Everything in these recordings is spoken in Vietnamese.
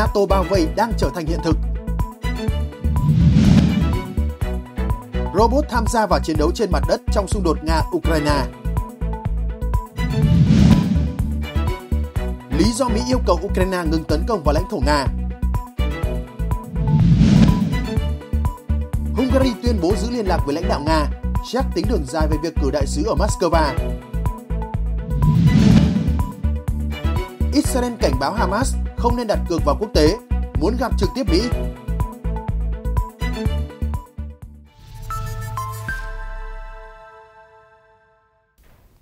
NATO bao vây đang trở thành hiện thực. Robot tham gia vào chiến đấu trên mặt đất trong xung đột Nga-Ukraine. Lý do Mỹ yêu cầu Ukraine ngừng tấn công vào lãnh thổ Nga. Hungary tuyên bố giữ liên lạc với lãnh đạo Nga, Séc tính đường dài về việc cử đại sứ ở Moscow. Israel cảnh báo Hamas không nên đặt cược vào quốc tế, muốn gặp trực tiếp Mỹ.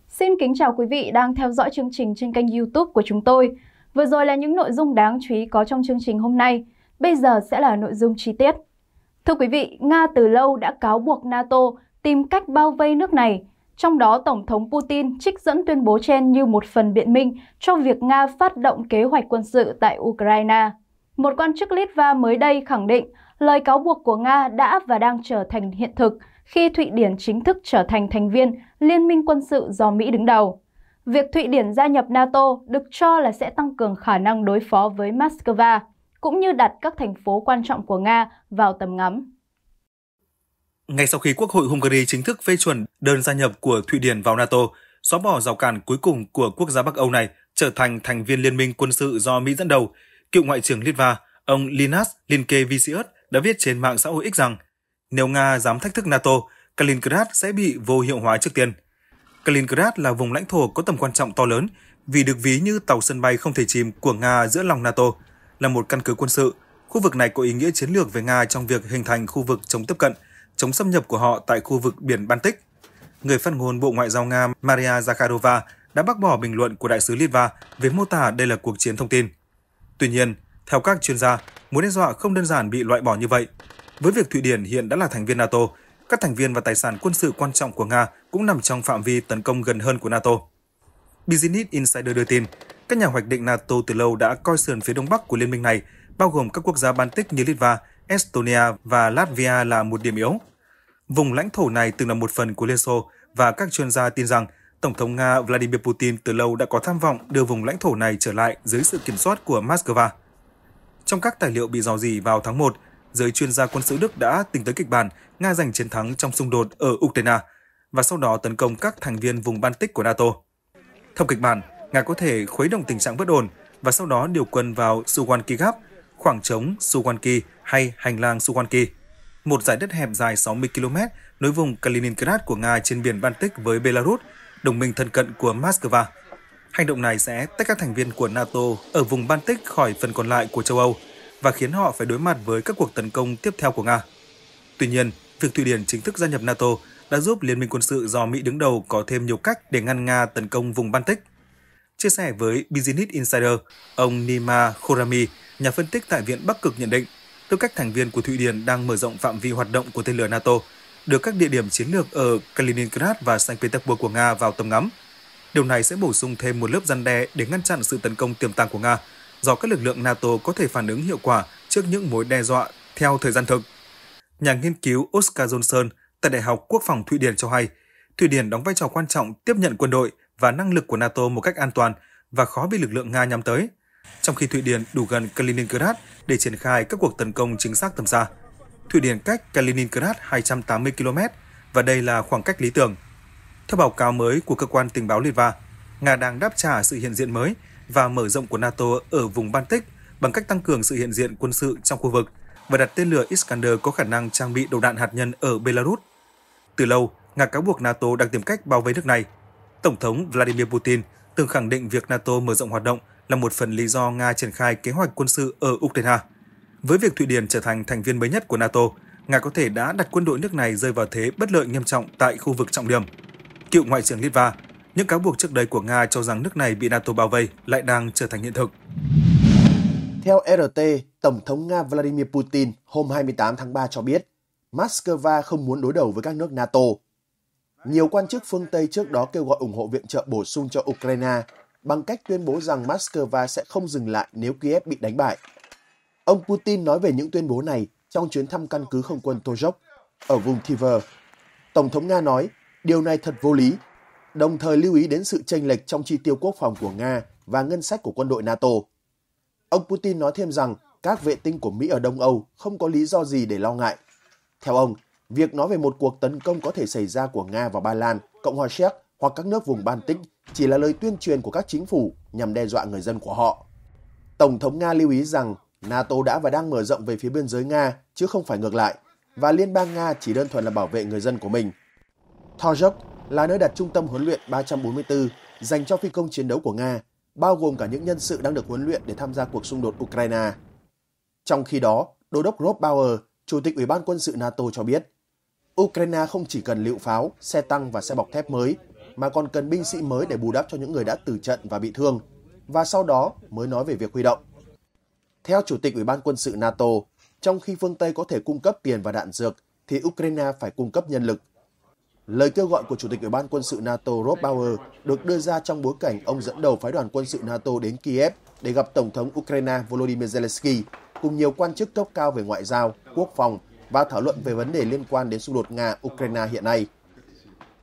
Xin kính chào quý vị đang theo dõi chương trình trên kênh YouTube của chúng tôi. Vừa rồi là những nội dung đáng chú ý có trong chương trình hôm nay. Bây giờ sẽ là nội dung chi tiết. Thưa quý vị, Nga từ lâu đã cáo buộc NATO tìm cách bao vây nước này trong đó, Tổng thống Putin trích dẫn tuyên bố trên như một phần biện minh cho việc Nga phát động kế hoạch quân sự tại Ukraine. Một quan chức Litva mới đây khẳng định lời cáo buộc của Nga đã và đang trở thành hiện thực khi Thụy Điển chính thức trở thành thành viên Liên minh quân sự do Mỹ đứng đầu. Việc Thụy Điển gia nhập NATO được cho là sẽ tăng cường khả năng đối phó với Moscow, cũng như đặt các thành phố quan trọng của Nga vào tầm ngắm. Ngay sau khi Quốc hội Hungary chính thức phê chuẩn đơn gia nhập của Thụy Điển vào NATO, xóa bỏ rào cản cuối cùng của quốc gia Bắc Âu này trở thành thành viên liên minh quân sự do Mỹ dẫn đầu, cựu Ngoại trưởng Litva, ông Linas Linkevicius đã viết trên mạng xã hội X rằng nếu Nga dám thách thức NATO, Kaliningrad sẽ bị vô hiệu hóa trước tiên. Kaliningrad là vùng lãnh thổ có tầm quan trọng to lớn vì được ví như tàu sân bay không thể chìm của Nga giữa lòng NATO, là một căn cứ quân sự. Khu vực này có ý nghĩa chiến lược về Nga trong việc hình thành khu vực chống tiếp cận – chống xâm nhập của họ tại khu vực biển Baltic. Người phát ngôn Bộ Ngoại giao Nga Maria Zakharova đã bác bỏ bình luận của đại sứ Litva về mô tả đây là cuộc chiến thông tin. Tuy nhiên, theo các chuyên gia, mối đe dọa không đơn giản bị loại bỏ như vậy. Với việc Thụy Điển hiện đã là thành viên NATO, các thành viên và tài sản quân sự quan trọng của Nga cũng nằm trong phạm vi tấn công gần hơn của NATO. Business Insider đưa tin, các nhà hoạch định NATO từ lâu đã coi sườn phía đông bắc của liên minh này, bao gồm các quốc gia Baltic như Litva, Estonia và Latvia là một điểm yếu. Vùng lãnh thổ này từng là một phần của Liên Xô và các chuyên gia tin rằng Tổng thống Nga Vladimir Putin từ lâu đã có tham vọng đưa vùng lãnh thổ này trở lại dưới sự kiểm soát của Moscow. Trong các tài liệu bị dò dỉ vào tháng 1, giới chuyên gia quân sự Đức đã tính tới kịch bản Nga giành chiến thắng trong xung đột ở Ukraine và sau đó tấn công các thành viên vùng Baltic của NATO. Theo kịch bản, Nga có thể khuấy động tình trạng bất ổn và sau đó điều quân vào Suwalki Gap, khoảng trống Suwalki hay hành lang Suwalki, một giải đất hẹp dài 60 km nối vùng Kaliningrad của Nga trên biển Baltic với Belarus, đồng minh thân cận của Moscow. Hành động này sẽ tách các thành viên của NATO ở vùng Baltic khỏi phần còn lại của châu Âu và khiến họ phải đối mặt với các cuộc tấn công tiếp theo của Nga. Tuy nhiên, việc Thụy Điển chính thức gia nhập NATO đã giúp Liên minh quân sự do Mỹ đứng đầu có thêm nhiều cách để ngăn Nga tấn công vùng Baltic. Chia sẻ với Business Insider, ông Nima Khorami, nhà phân tích tại Viện Bắc Cực nhận định tức cách thành viên của Thụy Điển đang mở rộng phạm vi hoạt động của tên lửa NATO, được các địa điểm chiến lược ở Kaliningrad và Saint Petersburg của Nga vào tầm ngắm. Điều này sẽ bổ sung thêm một lớp răn đe để ngăn chặn sự tấn công tiềm tàng của Nga, do các lực lượng NATO có thể phản ứng hiệu quả trước những mối đe dọa theo thời gian thực. Nhà nghiên cứu Oscar Johnson tại Đại học Quốc phòng Thụy Điển cho hay, Thụy Điển đóng vai trò quan trọng tiếp nhận quân đội và năng lực của NATO một cách an toàn và khó bị lực lượng Nga nhắm tới – trong khi Thụy Điển đủ gần Kaliningrad để triển khai các cuộc tấn công chính xác tầm xa. Thụy Điển cách Kaliningrad 280 km và đây là khoảng cách lý tưởng. Theo báo cáo mới của cơ quan tình báo Litva, Nga đang đáp trả sự hiện diện mới và mở rộng của NATO ở vùng Baltic bằng cách tăng cường sự hiện diện quân sự trong khu vực và đặt tên lửa Iskander có khả năng trang bị đầu đạn hạt nhân ở Belarus. Từ lâu, Nga cáo buộc NATO đang tìm cách bao vây nước này. Tổng thống Vladimir Putin từng khẳng định việc NATO mở rộng hoạt động là một phần lý do Nga triển khai kế hoạch quân sự ở Ukraine. Với việc Thụy Điển trở thành thành viên mới nhất của NATO, Nga có thể đã đặt quân đội nước này rơi vào thế bất lợi nghiêm trọng tại khu vực trọng điểm. Cựu Ngoại trưởng Litva, những cáo buộc trước đây của Nga cho rằng nước này bị NATO bao vây lại đang trở thành hiện thực. Theo RT, Tổng thống Nga Vladimir Putin hôm 28 tháng 3 cho biết, Moscow không muốn đối đầu với các nước NATO. Nhiều quan chức phương Tây trước đó kêu gọi ủng hộ viện trợ bổ sung cho Ukraine bằng cách tuyên bố rằng Moscow sẽ không dừng lại nếu Kiev bị đánh bại. Ông Putin nói về những tuyên bố này trong chuyến thăm căn cứ không quân Tojok ở vùng Tver. Tổng thống Nga nói, điều này thật vô lý, đồng thời lưu ý đến sự chênh lệch trong chi tiêu quốc phòng của Nga và ngân sách của quân đội NATO. Ông Putin nói thêm rằng các vệ tinh của Mỹ ở Đông Âu không có lý do gì để lo ngại. Theo ông, việc nói về một cuộc tấn công có thể xảy ra của Nga vào Ba Lan, Cộng hòa Séc hoặc các nước vùng Baltic chỉ là lời tuyên truyền của các chính phủ nhằm đe dọa người dân của họ. Tổng thống Nga lưu ý rằng NATO đã và đang mở rộng về phía biên giới Nga chứ không phải ngược lại, và Liên bang Nga chỉ đơn thuần là bảo vệ người dân của mình. Torzhok là nơi đặt trung tâm huấn luyện 344 dành cho phi công chiến đấu của Nga, bao gồm cả những nhân sự đang được huấn luyện để tham gia cuộc xung đột Ukraine. Trong khi đó, Đô đốc Rob Bauer, Chủ tịch Ủy ban quân sự NATO cho biết, Ukraine không chỉ cần lựu pháo, xe tăng và xe bọc thép mới mà còn cần binh sĩ mới để bù đắp cho những người đã tử trận và bị thương, và sau đó mới nói về việc huy động. Theo Chủ tịch Ủy ban quân sự NATO, trong khi phương Tây có thể cung cấp tiền và đạn dược, thì Ukraine phải cung cấp nhân lực. Lời kêu gọi của Chủ tịch Ủy ban quân sự NATO Rob Bauer được đưa ra trong bối cảnh ông dẫn đầu phái đoàn quân sự NATO đến Kiev để gặp Tổng thống Ukraine Volodymyr Zelensky cùng nhiều quan chức cấp cao về ngoại giao, quốc phòng và thảo luận về vấn đề liên quan đến xung đột Nga-Ukraine hiện nay.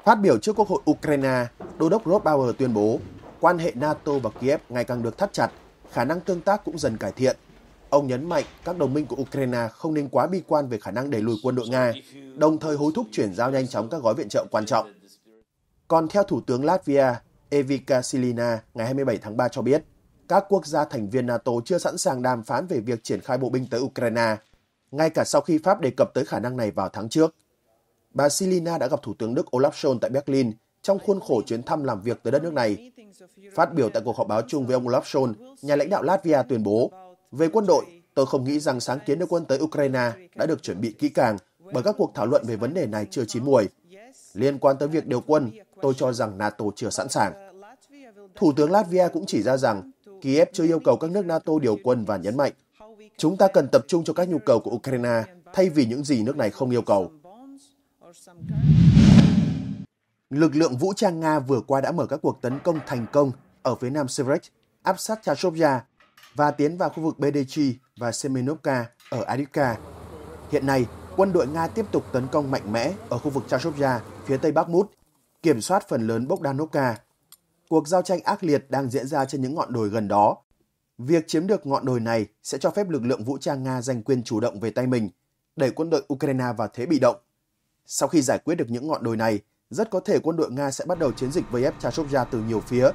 Phát biểu trước Quốc hội Ukraine, Đô đốc Rob Bauer tuyên bố quan hệ NATO và Kiev ngày càng được thắt chặt, khả năng tương tác cũng dần cải thiện. Ông nhấn mạnh các đồng minh của Ukraine không nên quá bi quan về khả năng đẩy lùi quân đội Nga, đồng thời hối thúc chuyển giao nhanh chóng các gói viện trợ quan trọng. Còn theo Thủ tướng Latvia, Evika Silina ngày 27 tháng 3 cho biết, các quốc gia thành viên NATO chưa sẵn sàng đàm phán về việc triển khai bộ binh tới Ukraine, ngay cả sau khi Pháp đề cập tới khả năng này vào tháng trước bà Silina đã gặp Thủ tướng Đức Olaf Scholz tại Berlin trong khuôn khổ chuyến thăm làm việc tới đất nước này. Phát biểu tại cuộc họp báo chung với ông Olaf Scholz, nhà lãnh đạo Latvia tuyên bố, về quân đội, tôi không nghĩ rằng sáng kiến đưa quân tới Ukraine đã được chuẩn bị kỹ càng bởi các cuộc thảo luận về vấn đề này chưa chín muồi. Liên quan tới việc điều quân, tôi cho rằng NATO chưa sẵn sàng. Thủ tướng Latvia cũng chỉ ra rằng Kiev chưa yêu cầu các nước NATO điều quân và nhấn mạnh, chúng ta cần tập trung cho các nhu cầu của Ukraine thay vì những gì nước này không yêu cầu. Lực lượng vũ trang Nga vừa qua đã mở các cuộc tấn công thành công ở phía nam Sevrek, áp sát Chashovya và tiến vào khu vực Bedechi và Semenovka ở Adivka. Hiện nay, quân đội Nga tiếp tục tấn công mạnh mẽ ở khu vực Chashovya phía tây Bắc Mút, kiểm soát phần lớn Bogdanovka. Cuộc giao tranh ác liệt đang diễn ra trên những ngọn đồi gần đó. Việc chiếm được ngọn đồi này sẽ cho phép lực lượng vũ trang Nga giành quyền chủ động về tay mình, đẩy quân đội Ukraine vào thế bị động sau khi giải quyết được những ngọn đồi này, rất có thể quân đội Nga sẽ bắt đầu chiến dịch vây ép Chashovja từ nhiều phía,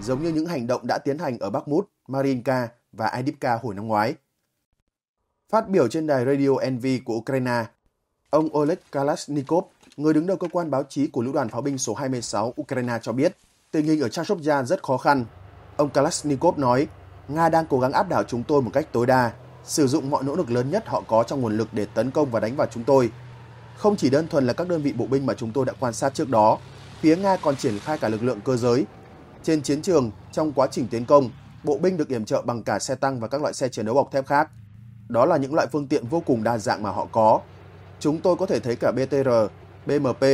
giống như những hành động đã tiến hành ở Bakhmut, Marinka và Idipka hồi năm ngoái. Phát biểu trên đài Radio NV của Ukraine, ông Oleg Kalashnikov, người đứng đầu cơ quan báo chí của Lữ đoàn Pháo binh số 26 Ukraine cho biết, tình hình ở Chashovja rất khó khăn. Ông Kalashnikov nói, Nga đang cố gắng áp đảo chúng tôi một cách tối đa, sử dụng mọi nỗ lực lớn nhất họ có trong nguồn lực để tấn công và đánh vào chúng tôi – không chỉ đơn thuần là các đơn vị bộ binh mà chúng tôi đã quan sát trước đó, phía Nga còn triển khai cả lực lượng cơ giới. Trên chiến trường, trong quá trình tiến công, bộ binh được yểm trợ bằng cả xe tăng và các loại xe chiến đấu bọc thép khác. Đó là những loại phương tiện vô cùng đa dạng mà họ có. Chúng tôi có thể thấy cả BTR, BMP,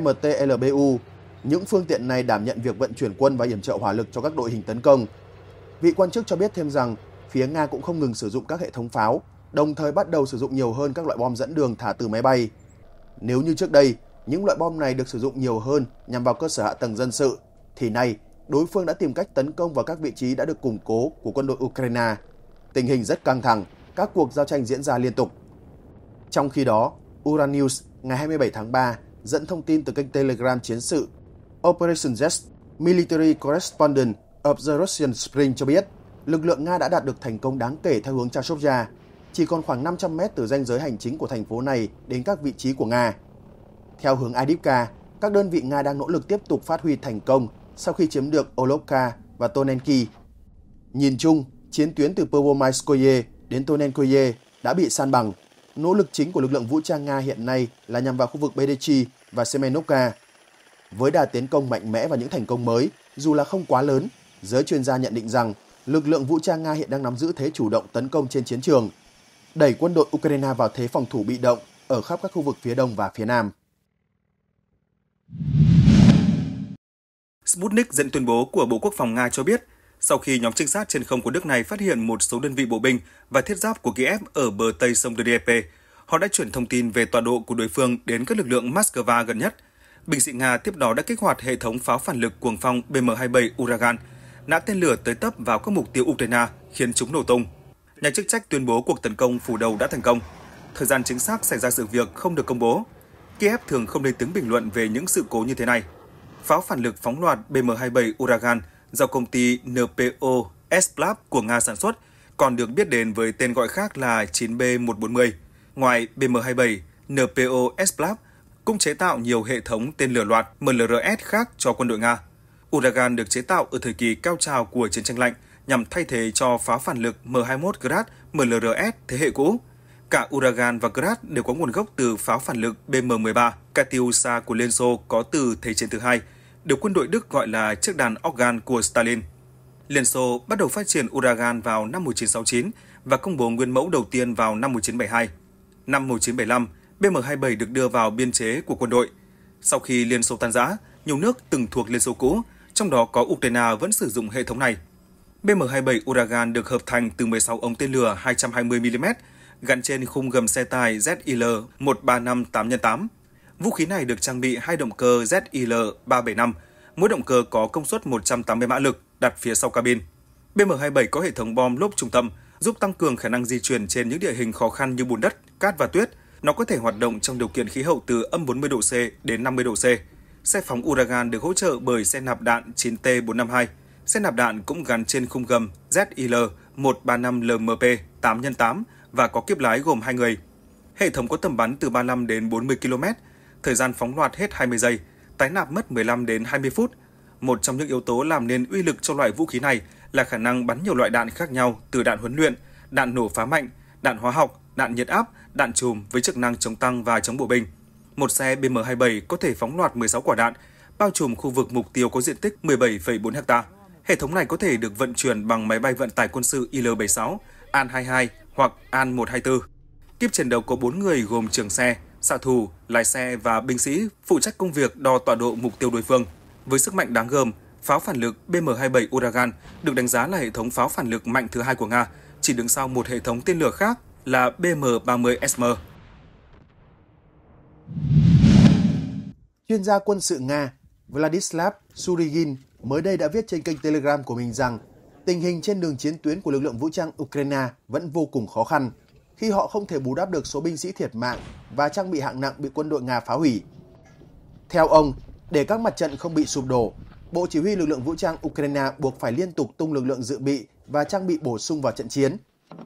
MTLBU. Những phương tiện này đảm nhận việc vận chuyển quân và yểm trợ hỏa lực cho các đội hình tấn công. Vị quan chức cho biết thêm rằng, phía Nga cũng không ngừng sử dụng các hệ thống pháo đồng thời bắt đầu sử dụng nhiều hơn các loại bom dẫn đường thả từ máy bay. Nếu như trước đây, những loại bom này được sử dụng nhiều hơn nhằm vào cơ sở hạ tầng dân sự, thì nay đối phương đã tìm cách tấn công vào các vị trí đã được củng cố của quân đội Ukraine. Tình hình rất căng thẳng, các cuộc giao tranh diễn ra liên tục. Trong khi đó, Uranews ngày 27 tháng 3 dẫn thông tin từ kênh Telegram chiến sự Operation Jest Military Correspondent of the Russian Spring cho biết lực lượng Nga đã đạt được thành công đáng kể theo hướng Chashovya chỉ còn khoảng 500 mét từ ranh giới hành chính của thành phố này đến các vị trí của Nga. Theo hướng adipka các đơn vị Nga đang nỗ lực tiếp tục phát huy thành công sau khi chiếm được Olovka và Tonenki. Nhìn chung, chiến tuyến từ Pervomaiskoye đến Tonenkoye đã bị san bằng. Nỗ lực chính của lực lượng vũ trang Nga hiện nay là nhằm vào khu vực Bedechi và Semenovka. Với đà tiến công mạnh mẽ và những thành công mới, dù là không quá lớn, giới chuyên gia nhận định rằng lực lượng vũ trang Nga hiện đang nắm giữ thế chủ động tấn công trên chiến trường – đẩy quân đội Ukraine vào thế phòng thủ bị động ở khắp các khu vực phía đông và phía nam. Sputnik dẫn tuyên bố của Bộ Quốc phòng Nga cho biết, sau khi nhóm trinh sát trên không của nước này phát hiện một số đơn vị bộ binh và thiết giáp của Kiev ở bờ tây sông Dnieper, họ đã chuyển thông tin về tọa độ của đối phương đến các lực lượng Moscow gần nhất. Binh sĩ Nga tiếp đó đã kích hoạt hệ thống pháo phản lực cuồng phong BM-27 Uragan, nã tên lửa tới tấp vào các mục tiêu Ukraine khiến chúng nổ tung nhà chức trách tuyên bố cuộc tấn công phủ đầu đã thành công. Thời gian chính xác xảy ra sự việc không được công bố. Kiev thường không lên tiếng bình luận về những sự cố như thế này. Pháo phản lực phóng loạt BM-27 Uragan do công ty NPO Esplab của Nga sản xuất, còn được biết đến với tên gọi khác là 9B-140. Ngoài BM-27, NPO Esplab cũng chế tạo nhiều hệ thống tên lửa loạt MLRS khác cho quân đội Nga. Uragan được chế tạo ở thời kỳ cao trào của chiến tranh lạnh nhằm thay thế cho pháo phản lực M21 Grad MLRS thế hệ cũ. Cả Uragan và Grad đều có nguồn gốc từ pháo phản lực BM-13 Katyusha của Liên Xô có từ Thế chiến thứ hai, được quân đội Đức gọi là chiếc đàn organ của Stalin. Liên Xô bắt đầu phát triển Uragan vào năm 1969 và công bố nguyên mẫu đầu tiên vào năm 1972. Năm 1975, BM-27 được đưa vào biên chế của quân đội. Sau khi Liên Xô tan rã, nhiều nước từng thuộc Liên Xô cũ, trong đó có Ukraine vẫn sử dụng hệ thống này. BM-27 Uragan được hợp thành từ 16 ống tên lửa 220mm, gắn trên khung gầm xe tải ZIL 1358x8. Vũ khí này được trang bị hai động cơ ZIL 375, mỗi động cơ có công suất 180 mã lực đặt phía sau cabin. BM-27 có hệ thống bom lốp trung tâm, giúp tăng cường khả năng di chuyển trên những địa hình khó khăn như bùn đất, cát và tuyết. Nó có thể hoạt động trong điều kiện khí hậu từ âm 40 độ C đến 50 độ C. Xe phóng Uragan được hỗ trợ bởi xe nạp đạn 9T452. Xe nạp đạn cũng gắn trên khung gầm ZIL 135LMP 8x8 và có kiếp lái gồm 2 người. Hệ thống có tầm bắn từ 35 đến 40 km, thời gian phóng loạt hết 20 giây, tái nạp mất 15 đến 20 phút. Một trong những yếu tố làm nên uy lực cho loại vũ khí này là khả năng bắn nhiều loại đạn khác nhau từ đạn huấn luyện, đạn nổ phá mạnh, đạn hóa học, đạn nhiệt áp, đạn chùm với chức năng chống tăng và chống bộ binh. Một xe BM-27 có thể phóng loạt 16 quả đạn, bao trùm khu vực mục tiêu có diện tích 17,4 ha. Hệ thống này có thể được vận chuyển bằng máy bay vận tải quân sự IL-76, An-22 hoặc An-124. Kiếp chiến đấu có 4 người gồm trưởng xe, xạ thủ, lái xe và binh sĩ phụ trách công việc đo tọa độ mục tiêu đối phương. Với sức mạnh đáng gờm, pháo phản lực BM-27 Uragan được đánh giá là hệ thống pháo phản lực mạnh thứ hai của Nga, chỉ đứng sau một hệ thống tên lửa khác là BM-30SM. Chuyên gia quân sự Nga Vladislav Surigin mới đây đã viết trên kênh Telegram của mình rằng tình hình trên đường chiến tuyến của lực lượng vũ trang Ukraine vẫn vô cùng khó khăn khi họ không thể bù đắp được số binh sĩ thiệt mạng và trang bị hạng nặng bị quân đội Nga phá hủy. Theo ông, để các mặt trận không bị sụp đổ, Bộ Chỉ huy lực lượng vũ trang Ukraine buộc phải liên tục tung lực lượng dự bị và trang bị bổ sung vào trận chiến,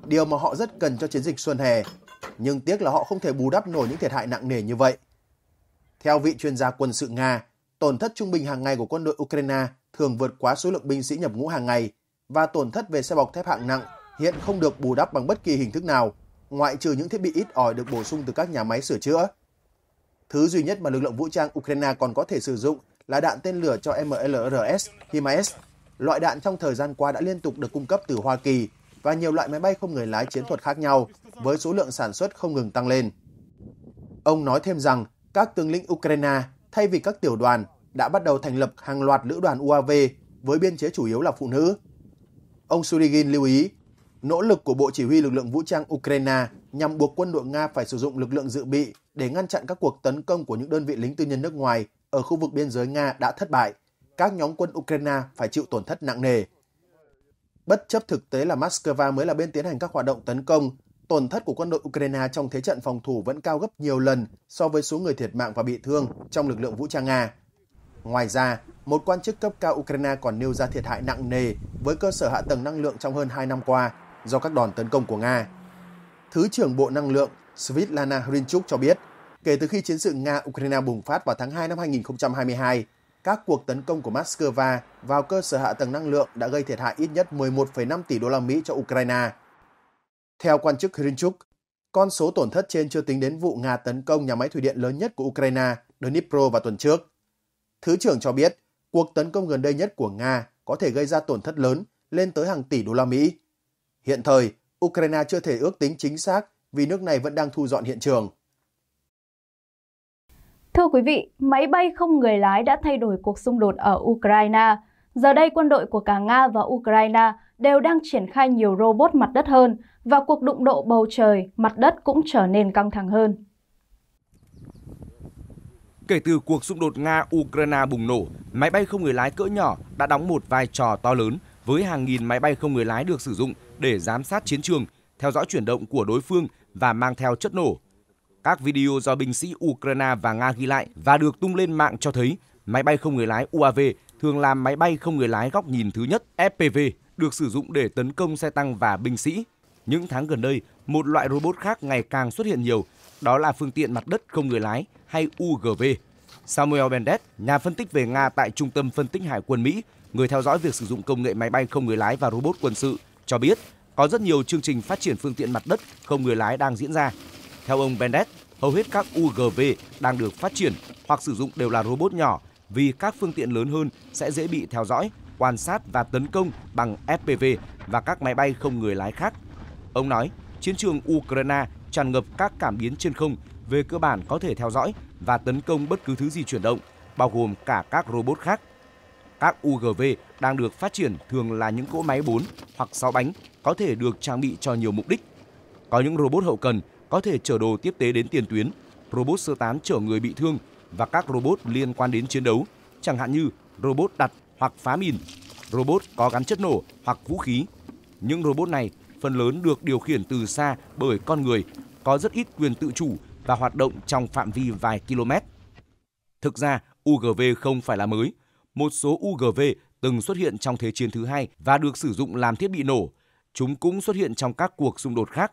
điều mà họ rất cần cho chiến dịch xuân hè. Nhưng tiếc là họ không thể bù đắp nổi những thiệt hại nặng nề như vậy. Theo vị chuyên gia quân sự Nga, tổn thất trung bình hàng ngày của quân đội Ukraine thường vượt quá số lượng binh sĩ nhập ngũ hàng ngày và tổn thất về xe bọc thép hạng nặng hiện không được bù đắp bằng bất kỳ hình thức nào, ngoại trừ những thiết bị ít ỏi được bổ sung từ các nhà máy sửa chữa. Thứ duy nhất mà lực lượng vũ trang Ukraine còn có thể sử dụng là đạn tên lửa cho MLRS HIMARS. Loại đạn trong thời gian qua đã liên tục được cung cấp từ Hoa Kỳ và nhiều loại máy bay không người lái chiến thuật khác nhau với số lượng sản xuất không ngừng tăng lên. Ông nói thêm rằng các tướng lĩnh Ukraine thay vì các tiểu đoàn đã bắt đầu thành lập hàng loạt lữ đoàn UAV với biên chế chủ yếu là phụ nữ. Ông Surigin lưu ý, nỗ lực của Bộ Chỉ huy lực lượng vũ trang Ukraine nhằm buộc quân đội Nga phải sử dụng lực lượng dự bị để ngăn chặn các cuộc tấn công của những đơn vị lính tư nhân nước ngoài ở khu vực biên giới Nga đã thất bại. Các nhóm quân Ukraine phải chịu tổn thất nặng nề. Bất chấp thực tế là Moscow mới là bên tiến hành các hoạt động tấn công, tổn thất của quân đội Ukraine trong thế trận phòng thủ vẫn cao gấp nhiều lần so với số người thiệt mạng và bị thương trong lực lượng vũ trang Nga. Ngoài ra, một quan chức cấp cao Ukraine còn nêu ra thiệt hại nặng nề với cơ sở hạ tầng năng lượng trong hơn 2 năm qua do các đòn tấn công của Nga. Thứ trưởng Bộ Năng lượng Svitlana Hrinchuk cho biết, kể từ khi chiến sự Nga-Ukraine bùng phát vào tháng 2 năm 2022, các cuộc tấn công của Moscow vào cơ sở hạ tầng năng lượng đã gây thiệt hại ít nhất 11,5 tỷ đô la Mỹ cho Ukraine. Theo quan chức Hrinchuk, con số tổn thất trên chưa tính đến vụ Nga tấn công nhà máy thủy điện lớn nhất của Ukraine, Dnipro vào tuần trước. Thứ trưởng cho biết, cuộc tấn công gần đây nhất của Nga có thể gây ra tổn thất lớn lên tới hàng tỷ đô la Mỹ. Hiện thời, Ukraine chưa thể ước tính chính xác vì nước này vẫn đang thu dọn hiện trường. Thưa quý vị, máy bay không người lái đã thay đổi cuộc xung đột ở Ukraine. Giờ đây quân đội của cả Nga và Ukraine đều đang triển khai nhiều robot mặt đất hơn và cuộc đụng độ bầu trời, mặt đất cũng trở nên căng thẳng hơn. Kể từ cuộc xung đột Nga-Ukraine bùng nổ, máy bay không người lái cỡ nhỏ đã đóng một vai trò to lớn với hàng nghìn máy bay không người lái được sử dụng để giám sát chiến trường, theo dõi chuyển động của đối phương và mang theo chất nổ. Các video do binh sĩ Ukraine và Nga ghi lại và được tung lên mạng cho thấy máy bay không người lái UAV thường là máy bay không người lái góc nhìn thứ nhất FPV được sử dụng để tấn công xe tăng và binh sĩ. Những tháng gần đây, một loại robot khác ngày càng xuất hiện nhiều, đó là phương tiện mặt đất không người lái hay UGV. Samuel Bendet, nhà phân tích về Nga tại Trung tâm Phân tích Hải quân Mỹ, người theo dõi việc sử dụng công nghệ máy bay không người lái và robot quân sự, cho biết có rất nhiều chương trình phát triển phương tiện mặt đất không người lái đang diễn ra. Theo ông Bendet, hầu hết các UGV đang được phát triển hoặc sử dụng đều là robot nhỏ vì các phương tiện lớn hơn sẽ dễ bị theo dõi, quan sát và tấn công bằng FPV và các máy bay không người lái khác. Ông nói, chiến trường Ukraine tràn ngập các cảm biến trên không về cơ bản có thể theo dõi và tấn công bất cứ thứ gì chuyển động, bao gồm cả các robot khác. Các UGV đang được phát triển thường là những cỗ máy 4 hoặc 6 bánh có thể được trang bị cho nhiều mục đích. Có những robot hậu cần có thể chở đồ tiếp tế đến tiền tuyến, robot sơ tán chở người bị thương và các robot liên quan đến chiến đấu, chẳng hạn như robot đặt hoặc phá mìn, robot có gắn chất nổ hoặc vũ khí. Những robot này phần lớn được điều khiển từ xa bởi con người, có rất ít quyền tự chủ và hoạt động trong phạm vi vài km. Thực ra, UGV không phải là mới. Một số UGV từng xuất hiện trong Thế chiến thứ hai và được sử dụng làm thiết bị nổ. Chúng cũng xuất hiện trong các cuộc xung đột khác.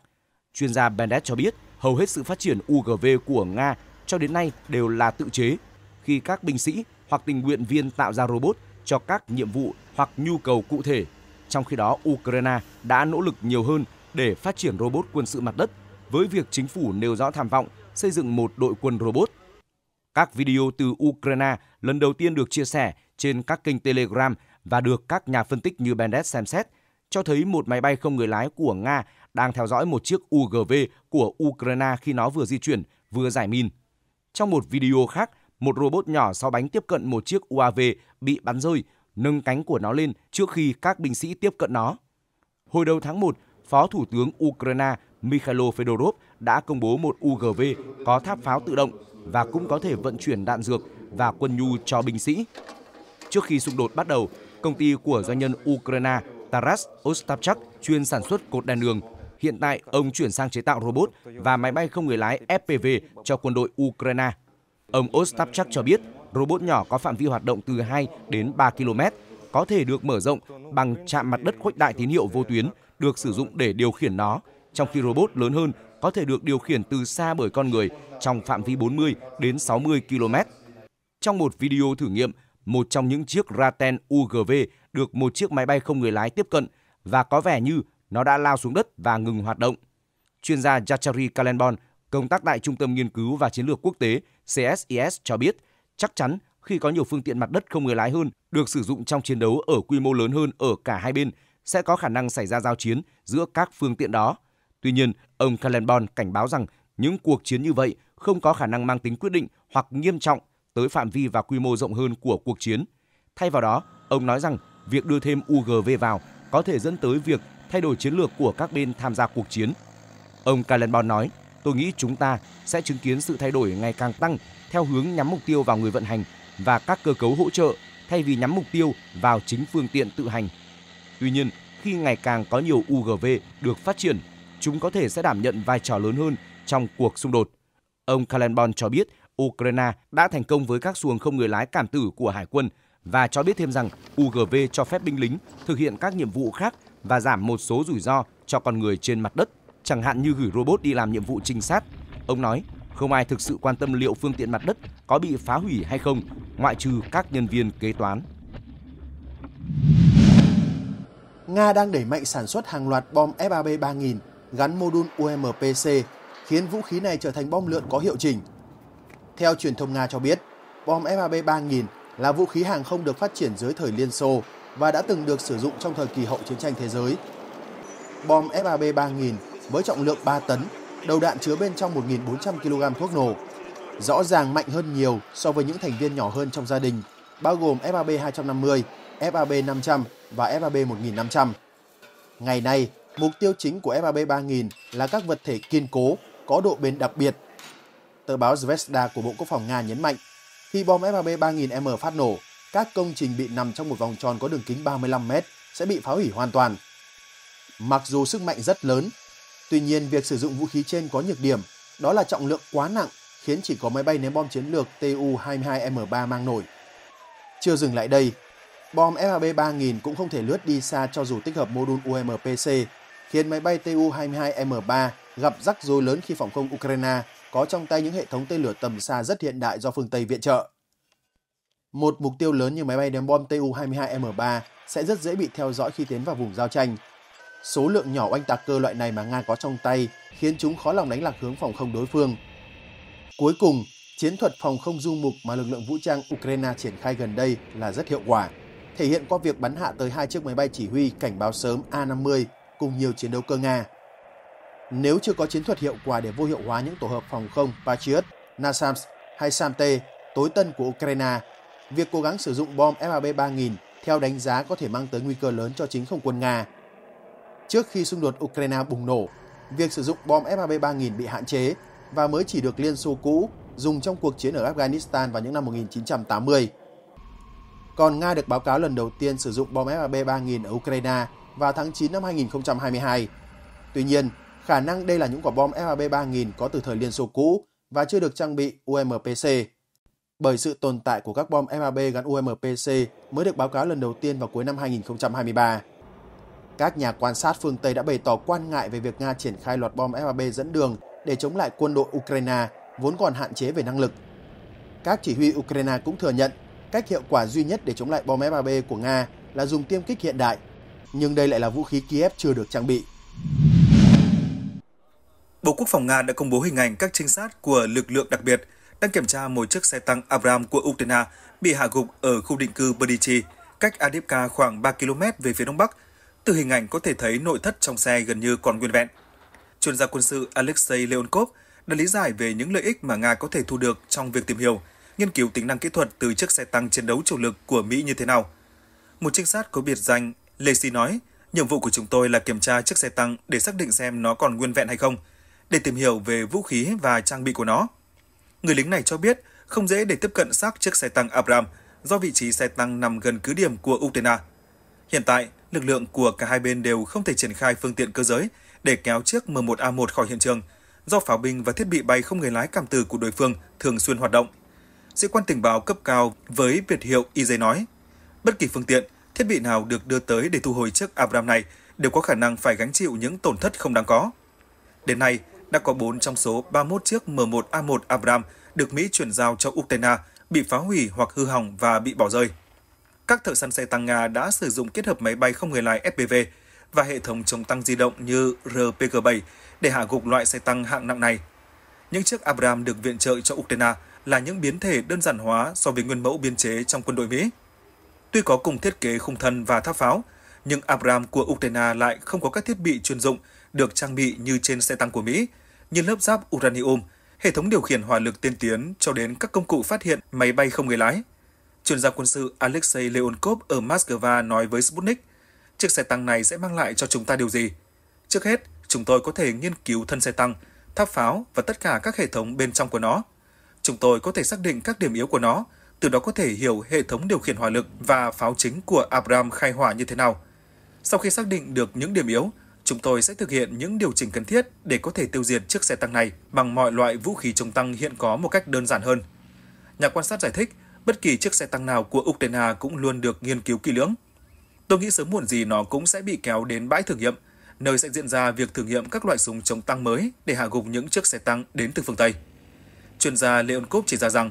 Chuyên gia Bennett cho biết, hầu hết sự phát triển UGV của Nga cho đến nay đều là tự chế, khi các binh sĩ hoặc tình nguyện viên tạo ra robot cho các nhiệm vụ hoặc nhu cầu cụ thể. Trong khi đó, Ukraine đã nỗ lực nhiều hơn để phát triển robot quân sự mặt đất với việc chính phủ nêu rõ tham vọng xây dựng một đội quân robot. Các video từ Ukraine lần đầu tiên được chia sẻ trên các kênh Telegram và được các nhà phân tích như Bendett xem xét, cho thấy một máy bay không người lái của Nga đang theo dõi một chiếc UGV của Ukraine khi nó vừa di chuyển, vừa giải min. Trong một video khác, một robot nhỏ sau bánh tiếp cận một chiếc UAV bị bắn rơi, nâng cánh của nó lên trước khi các binh sĩ tiếp cận nó. Hồi đầu tháng 1, Phó Thủ tướng Ukraine Mikhailo Fedorov đã công bố một UGV có tháp pháo tự động và cũng có thể vận chuyển đạn dược và quân nhu cho binh sĩ. Trước khi xung đột bắt đầu, công ty của doanh nhân Ukraine Taras Ostapchak chuyên sản xuất cột đèn đường. Hiện tại, ông chuyển sang chế tạo robot và máy bay không người lái FPV cho quân đội Ukraine. Ông Ostapchak cho biết, robot nhỏ có phạm vi hoạt động từ 2 đến 3 km, có thể được mở rộng bằng chạm mặt đất khuếch đại tín hiệu vô tuyến, được sử dụng để điều khiển nó, trong khi robot lớn hơn có thể được điều khiển từ xa bởi con người trong phạm vi 40 đến 60 km. Trong một video thử nghiệm, một trong những chiếc Raten UGV được một chiếc máy bay không người lái tiếp cận và có vẻ như nó đã lao xuống đất và ngừng hoạt động. Chuyên gia Yachari Kalenbon, công tác tại Trung tâm Nghiên cứu và Chiến lược Quốc tế CSIS cho biết, chắc chắn khi có nhiều phương tiện mặt đất không người lái hơn được sử dụng trong chiến đấu ở quy mô lớn hơn ở cả hai bên, sẽ có khả năng xảy ra giao chiến giữa các phương tiện đó. Tuy nhiên, ông Kallenborn cảnh báo rằng những cuộc chiến như vậy không có khả năng mang tính quyết định hoặc nghiêm trọng tới phạm vi và quy mô rộng hơn của cuộc chiến. Thay vào đó, ông nói rằng việc đưa thêm UGV vào có thể dẫn tới việc thay đổi chiến lược của các bên tham gia cuộc chiến. Ông Kallenborn nói, tôi nghĩ chúng ta sẽ chứng kiến sự thay đổi ngày càng tăng theo hướng nhắm mục tiêu vào người vận hành và các cơ cấu hỗ trợ thay vì nhắm mục tiêu vào chính phương tiện tự hành. Tuy nhiên, khi ngày càng có nhiều UGV được phát triển chúng có thể sẽ đảm nhận vai trò lớn hơn trong cuộc xung đột. Ông Kalenbon cho biết Ukraine đã thành công với các xuồng không người lái cảm tử của Hải quân và cho biết thêm rằng UGV cho phép binh lính thực hiện các nhiệm vụ khác và giảm một số rủi ro cho con người trên mặt đất, chẳng hạn như gửi robot đi làm nhiệm vụ trinh sát. Ông nói, không ai thực sự quan tâm liệu phương tiện mặt đất có bị phá hủy hay không, ngoại trừ các nhân viên kế toán. Nga đang đẩy mạnh sản xuất hàng loạt bom FAB 3000 gắn mô đun UMPC khiến vũ khí này trở thành bom lượn có hiệu chỉnh. Theo truyền thông Nga cho biết, bom FAB-3000 là vũ khí hàng không được phát triển dưới thời Liên Xô và đã từng được sử dụng trong thời kỳ hậu chiến tranh thế giới. Bom FAB-3000 với trọng lượng 3 tấn, đầu đạn chứa bên trong 1.400 kg thuốc nổ, rõ ràng mạnh hơn nhiều so với những thành viên nhỏ hơn trong gia đình, bao gồm FAB-250, FAB-500 và FAB-1500. Ngày nay, Mục tiêu chính của FAB 3000 là các vật thể kiên cố, có độ bền đặc biệt. Tờ báo Zvezda của Bộ Quốc phòng Nga nhấn mạnh, khi bom FAB 3000M phát nổ, các công trình bị nằm trong một vòng tròn có đường kính 35 m sẽ bị phá hủy hoàn toàn. Mặc dù sức mạnh rất lớn, tuy nhiên việc sử dụng vũ khí trên có nhược điểm, đó là trọng lượng quá nặng khiến chỉ có máy bay ném bom chiến lược Tu-22M3 mang nổi. Chưa dừng lại đây, bom FAB 3000 cũng không thể lướt đi xa cho dù tích hợp mô đun UMPC khiến máy bay Tu-22M3 gặp rắc rối lớn khi phòng không Ukraine có trong tay những hệ thống tên lửa tầm xa rất hiện đại do phương Tây viện trợ. Một mục tiêu lớn như máy bay ném bom Tu-22M3 sẽ rất dễ bị theo dõi khi tiến vào vùng giao tranh. Số lượng nhỏ oanh tạc cơ loại này mà Nga có trong tay khiến chúng khó lòng đánh lạc hướng phòng không đối phương. Cuối cùng, chiến thuật phòng không du mục mà lực lượng vũ trang Ukraine triển khai gần đây là rất hiệu quả, thể hiện qua việc bắn hạ tới hai chiếc máy bay chỉ huy cảnh báo sớm A-50 cùng nhiều chiến đấu cơ Nga. Nếu chưa có chiến thuật hiệu quả để vô hiệu hóa những tổ hợp phòng không Patriot, NASAMS hay SAMT tối tân của Ukraine, việc cố gắng sử dụng bom FAB 3000 theo đánh giá có thể mang tới nguy cơ lớn cho chính không quân Nga. Trước khi xung đột Ukraine bùng nổ, việc sử dụng bom FAB 3000 bị hạn chế và mới chỉ được Liên Xô cũ dùng trong cuộc chiến ở Afghanistan vào những năm 1980. Còn Nga được báo cáo lần đầu tiên sử dụng bom FAB-3000 ở Ukraine vào tháng 9 năm 2022. Tuy nhiên, khả năng đây là những quả bom FAB-3000 có từ thời Liên Xô cũ và chưa được trang bị UMPC. Bởi sự tồn tại của các bom FAB gắn UMPC mới được báo cáo lần đầu tiên vào cuối năm 2023. Các nhà quan sát phương Tây đã bày tỏ quan ngại về việc Nga triển khai loạt bom FAB dẫn đường để chống lại quân đội Ukraine vốn còn hạn chế về năng lực. Các chỉ huy Ukraine cũng thừa nhận cách hiệu quả duy nhất để chống lại bom FAB của Nga là dùng tiêm kích hiện đại nhưng đây lại là vũ khí Kiev chưa được trang bị. Bộ Quốc phòng Nga đã công bố hình ảnh các trinh sát của lực lượng đặc biệt đang kiểm tra một chiếc xe tăng Abram của Ukraine bị hạ gục ở khu định cư Berdichi, cách Adivka khoảng 3 km về phía đông bắc. Từ hình ảnh có thể thấy nội thất trong xe gần như còn nguyên vẹn. Chuyên gia quân sự Alexei Leonkov đã lý giải về những lợi ích mà Nga có thể thu được trong việc tìm hiểu, nghiên cứu tính năng kỹ thuật từ chiếc xe tăng chiến đấu chủ lực của Mỹ như thế nào. Một trinh sát có biệt danh Lê Sĩ nói, nhiệm vụ của chúng tôi là kiểm tra chiếc xe tăng để xác định xem nó còn nguyên vẹn hay không, để tìm hiểu về vũ khí và trang bị của nó. Người lính này cho biết không dễ để tiếp cận xác chiếc xe tăng Abram do vị trí xe tăng nằm gần cứ điểm của Ukraine. Hiện tại, lực lượng của cả hai bên đều không thể triển khai phương tiện cơ giới để kéo chiếc M1A1 khỏi hiện trường, do pháo binh và thiết bị bay không người lái cảm tử của đối phương thường xuyên hoạt động. Sĩ quan tình báo cấp cao với biệt hiệu IJ e nói, bất kỳ phương tiện thiết bị nào được đưa tới để thu hồi chiếc Abram này đều có khả năng phải gánh chịu những tổn thất không đáng có. Đến nay, đã có 4 trong số 31 chiếc M1A1 Abram được Mỹ chuyển giao cho Ukraine bị phá hủy hoặc hư hỏng và bị bỏ rơi. Các thợ săn xe tăng Nga đã sử dụng kết hợp máy bay không người lái FPV và hệ thống chống tăng di động như RPG-7 để hạ gục loại xe tăng hạng nặng này. Những chiếc Abram được viện trợ cho Ukraine là những biến thể đơn giản hóa so với nguyên mẫu biên chế trong quân đội Mỹ. Tuy có cùng thiết kế khung thân và tháp pháo, nhưng Abram của Ukraine lại không có các thiết bị chuyên dụng được trang bị như trên xe tăng của Mỹ, như lớp giáp uranium, hệ thống điều khiển hỏa lực tiên tiến cho đến các công cụ phát hiện máy bay không người lái. Chuyên gia quân sự Alexei Leonkov ở Moscow nói với Sputnik, chiếc xe tăng này sẽ mang lại cho chúng ta điều gì? Trước hết, chúng tôi có thể nghiên cứu thân xe tăng, tháp pháo và tất cả các hệ thống bên trong của nó. Chúng tôi có thể xác định các điểm yếu của nó, từ đó có thể hiểu hệ thống điều khiển hỏa lực và pháo chính của Abram khai hỏa như thế nào. Sau khi xác định được những điểm yếu, chúng tôi sẽ thực hiện những điều chỉnh cần thiết để có thể tiêu diệt chiếc xe tăng này bằng mọi loại vũ khí chống tăng hiện có một cách đơn giản hơn. Nhà quan sát giải thích, bất kỳ chiếc xe tăng nào của Ukraine cũng luôn được nghiên cứu kỹ lưỡng. Tôi nghĩ sớm muộn gì nó cũng sẽ bị kéo đến bãi thử nghiệm, nơi sẽ diễn ra việc thử nghiệm các loại súng chống tăng mới để hạ gục những chiếc xe tăng đến từ phương Tây. Chuyên gia Leon Kop chỉ ra rằng,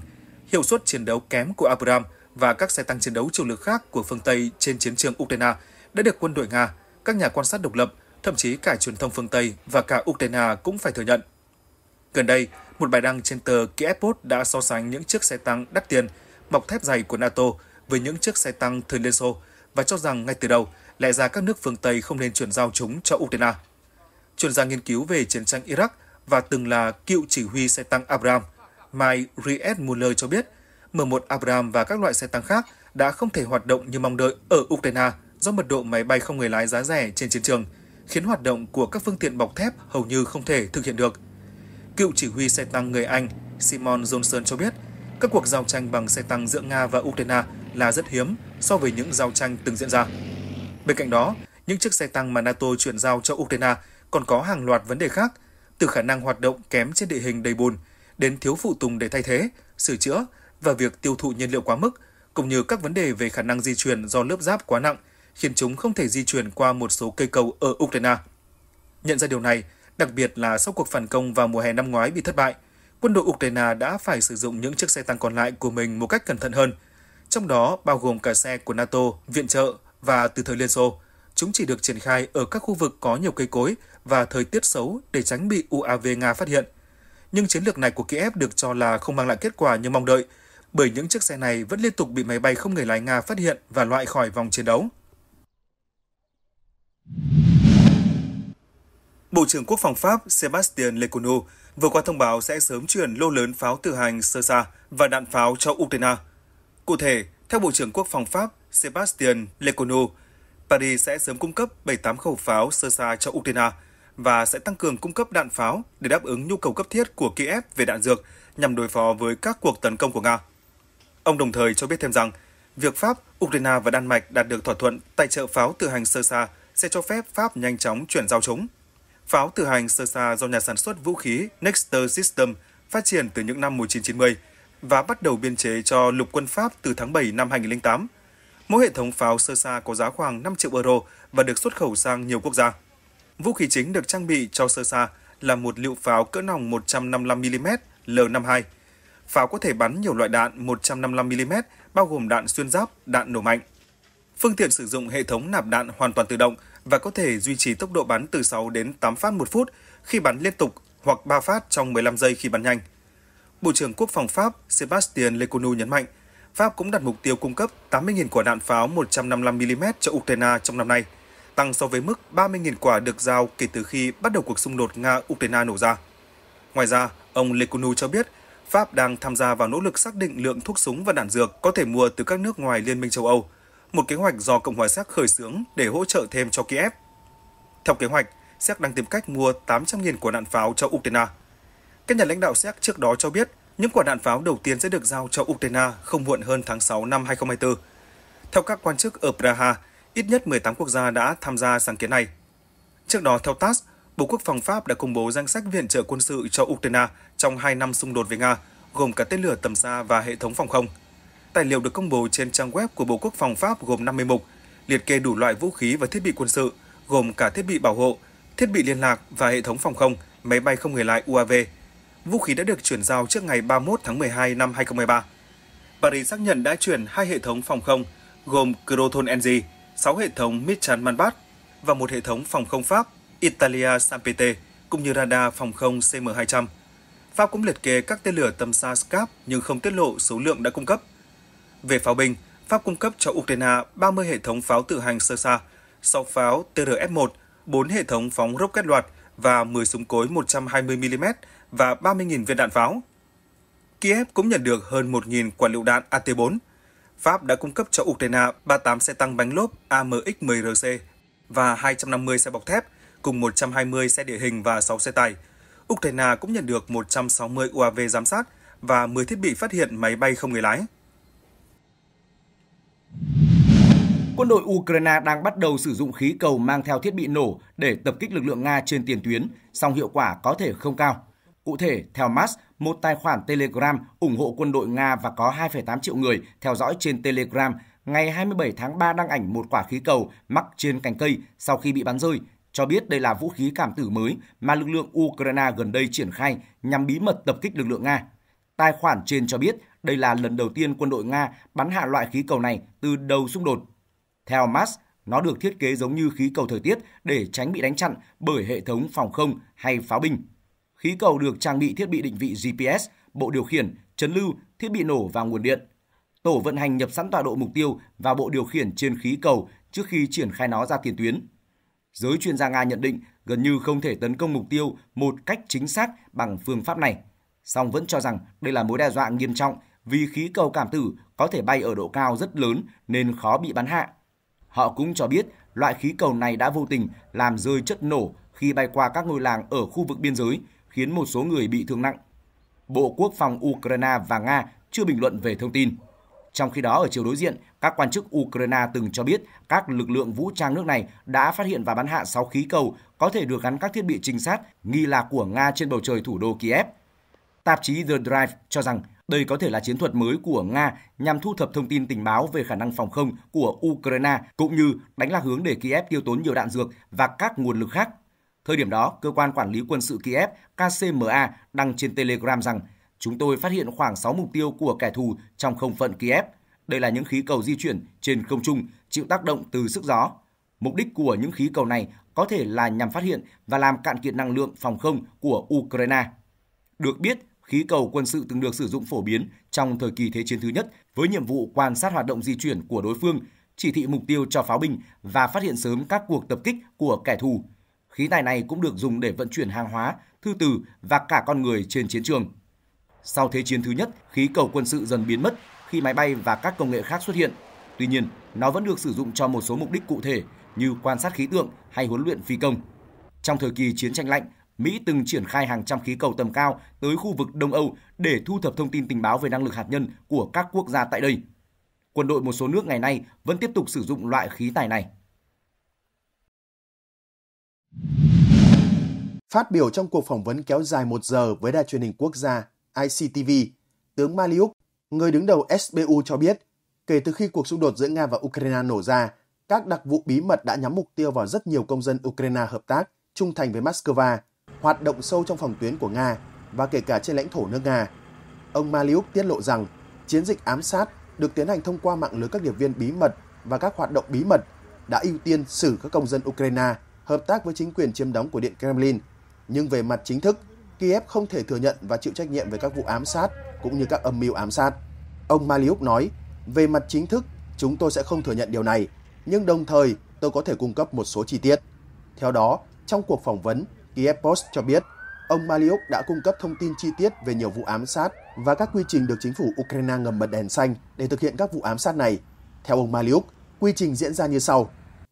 hiệu suất chiến đấu kém của Abram và các xe tăng chiến đấu chủ lực khác của phương Tây trên chiến trường Ukraine đã được quân đội Nga, các nhà quan sát độc lập, thậm chí cả truyền thông phương Tây và cả Ukraine cũng phải thừa nhận. Gần đây, một bài đăng trên tờ Kiev Post đã so sánh những chiếc xe tăng đắt tiền, mọc thép dày của NATO với những chiếc xe tăng thời Liên Xô và cho rằng ngay từ đầu, lẽ ra các nước phương Tây không nên chuyển giao chúng cho Ukraine. Chuyên gia nghiên cứu về chiến tranh Iraq và từng là cựu chỉ huy xe tăng Abrams, Mike Riet Muller cho biết, M1 Abrams và các loại xe tăng khác đã không thể hoạt động như mong đợi ở Ukraine do mật độ máy bay không người lái giá rẻ trên chiến trường, khiến hoạt động của các phương tiện bọc thép hầu như không thể thực hiện được. Cựu chỉ huy xe tăng người Anh Simon Johnson cho biết, các cuộc giao tranh bằng xe tăng giữa Nga và Ukraine là rất hiếm so với những giao tranh từng diễn ra. Bên cạnh đó, những chiếc xe tăng mà NATO chuyển giao cho Ukraine còn có hàng loạt vấn đề khác, từ khả năng hoạt động kém trên địa hình đầy bùn đến thiếu phụ tùng để thay thế, sửa chữa và việc tiêu thụ nhiên liệu quá mức, cũng như các vấn đề về khả năng di chuyển do lớp giáp quá nặng, khiến chúng không thể di chuyển qua một số cây cầu ở Ukraine. Nhận ra điều này, đặc biệt là sau cuộc phản công vào mùa hè năm ngoái bị thất bại, quân đội Ukraine đã phải sử dụng những chiếc xe tăng còn lại của mình một cách cẩn thận hơn, trong đó bao gồm cả xe của NATO, viện trợ và từ thời Liên Xô. Chúng chỉ được triển khai ở các khu vực có nhiều cây cối và thời tiết xấu để tránh bị UAV Nga phát hiện nhưng chiến lược này của Kiev được cho là không mang lại kết quả như mong đợi, bởi những chiếc xe này vẫn liên tục bị máy bay không người lái Nga phát hiện và loại khỏi vòng chiến đấu. Bộ trưởng Quốc phòng Pháp Sébastien Lecornu vừa qua thông báo sẽ sớm chuyển lô lớn pháo tự hành Sersa và đạn pháo cho Ukraine. Cụ thể, theo Bộ trưởng Quốc phòng Pháp Sébastien Lecornu, Paris sẽ sớm cung cấp 78 khẩu pháo Sersa cho Ukraine – và sẽ tăng cường cung cấp đạn pháo để đáp ứng nhu cầu cấp thiết của Kiev về đạn dược nhằm đối phó với các cuộc tấn công của Nga. Ông đồng thời cho biết thêm rằng, việc Pháp, Ukraine và Đan Mạch đạt được thỏa thuận tài trợ pháo tự hành sơ xa sẽ cho phép Pháp nhanh chóng chuyển giao chúng. Pháo tự hành sơ xa do nhà sản xuất vũ khí Nexter System phát triển từ những năm 1990 và bắt đầu biên chế cho lục quân Pháp từ tháng 7 năm 2008. Mỗi hệ thống pháo sơ xa có giá khoảng 5 triệu euro và được xuất khẩu sang nhiều quốc gia. Vũ khí chính được trang bị cho sơ xa là một liệu pháo cỡ nòng 155mm L52. Pháo có thể bắn nhiều loại đạn 155mm, bao gồm đạn xuyên giáp, đạn nổ mạnh. Phương tiện sử dụng hệ thống nạp đạn hoàn toàn tự động và có thể duy trì tốc độ bắn từ 6 đến 8 phát một phút khi bắn liên tục hoặc 3 phát trong 15 giây khi bắn nhanh. Bộ trưởng Quốc phòng Pháp Sebastien Lecornu nhấn mạnh, Pháp cũng đặt mục tiêu cung cấp 80.000 quả đạn pháo 155mm cho Ukraine trong năm nay – tăng so với mức 30.000 quả được giao kể từ khi bắt đầu cuộc xung đột Nga-Ukraine nổ ra. Ngoài ra, ông Lekunu cho biết Pháp đang tham gia vào nỗ lực xác định lượng thuốc súng và đạn dược có thể mua từ các nước ngoài Liên minh châu Âu, một kế hoạch do Cộng hòa Séc khởi xướng để hỗ trợ thêm cho Kiev. Theo kế hoạch, Séc đang tìm cách mua 800.000 quả đạn pháo cho Ukraine. Các nhà lãnh đạo Séc trước đó cho biết những quả đạn pháo đầu tiên sẽ được giao cho Ukraine không muộn hơn tháng 6 năm 2024. Theo các quan chức ở Praha, Ít nhất 18 quốc gia đã tham gia sáng kiến này. Trước đó, theo TASS, Bộ Quốc phòng Pháp đã công bố danh sách viện trợ quân sự cho Ukraine trong 2 năm xung đột với Nga, gồm cả tên lửa tầm xa và hệ thống phòng không. Tài liệu được công bố trên trang web của Bộ Quốc phòng Pháp gồm 50 mục, liệt kê đủ loại vũ khí và thiết bị quân sự, gồm cả thiết bị bảo hộ, thiết bị liên lạc và hệ thống phòng không, máy bay không người lái UAV. Vũ khí đã được chuyển giao trước ngày 31 tháng 12 năm 2013. Paris xác nhận đã chuyển hai hệ thống phòng không gồm Croton NG 6 hệ thống Michan Manbat và một hệ thống phòng không Pháp Italia Sampete cũng như radar phòng không CM200. Pháp cũng liệt kê các tên lửa tầm xa SCAP nhưng không tiết lộ số lượng đã cung cấp. Về pháo binh, Pháp cung cấp cho Ukraine 30 hệ thống pháo tự hành sơ xa, 6 pháo TRF-1, 4 hệ thống phóng rocket loạt và 10 súng cối 120mm và 30.000 viên đạn pháo. Kiev cũng nhận được hơn 1.000 quả lựu đạn AT-4, Pháp đã cung cấp cho Ukraine 38 xe tăng bánh lốp AMX-10RC và 250 xe bọc thép, cùng 120 xe địa hình và 6 xe tải. Ukraine cũng nhận được 160 UAV giám sát và 10 thiết bị phát hiện máy bay không người lái. Quân đội Ukraine đang bắt đầu sử dụng khí cầu mang theo thiết bị nổ để tập kích lực lượng Nga trên tiền tuyến, song hiệu quả có thể không cao. Cụ thể, theo MAS, một tài khoản Telegram ủng hộ quân đội Nga và có 2,8 triệu người theo dõi trên Telegram, ngày 27 tháng 3 đăng ảnh một quả khí cầu mắc trên cành cây sau khi bị bắn rơi, cho biết đây là vũ khí cảm tử mới mà lực lượng Ukraine gần đây triển khai nhằm bí mật tập kích lực lượng Nga. Tài khoản trên cho biết đây là lần đầu tiên quân đội Nga bắn hạ loại khí cầu này từ đầu xung đột. Theo Mas, nó được thiết kế giống như khí cầu thời tiết để tránh bị đánh chặn bởi hệ thống phòng không hay pháo binh khí cầu được trang bị thiết bị định vị GPS, bộ điều khiển, chấn lưu, thiết bị nổ và nguồn điện. Tổ vận hành nhập sẵn tọa độ mục tiêu và bộ điều khiển trên khí cầu trước khi triển khai nó ra tiền tuyến. Giới chuyên gia Nga nhận định gần như không thể tấn công mục tiêu một cách chính xác bằng phương pháp này, song vẫn cho rằng đây là mối đe dọa nghiêm trọng vì khí cầu cảm tử có thể bay ở độ cao rất lớn nên khó bị bắn hạ. Họ cũng cho biết loại khí cầu này đã vô tình làm rơi chất nổ khi bay qua các ngôi làng ở khu vực biên giới khiến một số người bị thương nặng. Bộ Quốc phòng Ukraine và Nga chưa bình luận về thông tin. Trong khi đó, ở chiều đối diện, các quan chức Ukraine từng cho biết các lực lượng vũ trang nước này đã phát hiện và bắn hạ 6 khí cầu có thể được gắn các thiết bị trinh sát nghi là của Nga trên bầu trời thủ đô Kiev. Tạp chí The Drive cho rằng đây có thể là chiến thuật mới của Nga nhằm thu thập thông tin tình báo về khả năng phòng không của Ukraine cũng như đánh lạc hướng để Kiev tiêu tốn nhiều đạn dược và các nguồn lực khác Thời điểm đó, cơ quan quản lý quân sự Kiev KCMA đăng trên Telegram rằng chúng tôi phát hiện khoảng 6 mục tiêu của kẻ thù trong không phận Kiev. Đây là những khí cầu di chuyển trên không trung chịu tác động từ sức gió. Mục đích của những khí cầu này có thể là nhằm phát hiện và làm cạn kiệt năng lượng phòng không của Ukraine. Được biết, khí cầu quân sự từng được sử dụng phổ biến trong thời kỳ Thế chiến thứ nhất với nhiệm vụ quan sát hoạt động di chuyển của đối phương, chỉ thị mục tiêu cho pháo binh và phát hiện sớm các cuộc tập kích của kẻ thù khí tài này cũng được dùng để vận chuyển hàng hóa, thư từ và cả con người trên chiến trường. Sau Thế chiến thứ nhất, khí cầu quân sự dần biến mất khi máy bay và các công nghệ khác xuất hiện. Tuy nhiên, nó vẫn được sử dụng cho một số mục đích cụ thể như quan sát khí tượng hay huấn luyện phi công. Trong thời kỳ chiến tranh lạnh, Mỹ từng triển khai hàng trăm khí cầu tầm cao tới khu vực Đông Âu để thu thập thông tin tình báo về năng lực hạt nhân của các quốc gia tại đây. Quân đội một số nước ngày nay vẫn tiếp tục sử dụng loại khí tài này. Phát biểu trong cuộc phỏng vấn kéo dài một giờ với đài truyền hình quốc gia ICTV, tướng Maliuk, người đứng đầu SBU cho biết, kể từ khi cuộc xung đột giữa Nga và Ukraine nổ ra, các đặc vụ bí mật đã nhắm mục tiêu vào rất nhiều công dân Ukraine hợp tác, trung thành với Moscow, hoạt động sâu trong phòng tuyến của Nga và kể cả trên lãnh thổ nước Nga. Ông Maliuk tiết lộ rằng chiến dịch ám sát được tiến hành thông qua mạng lưới các điệp viên bí mật và các hoạt động bí mật đã ưu tiên xử các công dân Ukraine hợp tác với chính quyền chiếm đóng của Điện Kremlin – nhưng về mặt chính thức, Kiev không thể thừa nhận và chịu trách nhiệm về các vụ ám sát cũng như các âm mưu ám sát. Ông Maliuk nói, về mặt chính thức, chúng tôi sẽ không thừa nhận điều này, nhưng đồng thời tôi có thể cung cấp một số chi tiết. Theo đó, trong cuộc phỏng vấn, Kiev Post cho biết ông Maliuk đã cung cấp thông tin chi tiết về nhiều vụ ám sát và các quy trình được chính phủ Ukraine ngầm bật đèn xanh để thực hiện các vụ ám sát này. Theo ông Maliuk, quy trình diễn ra như sau.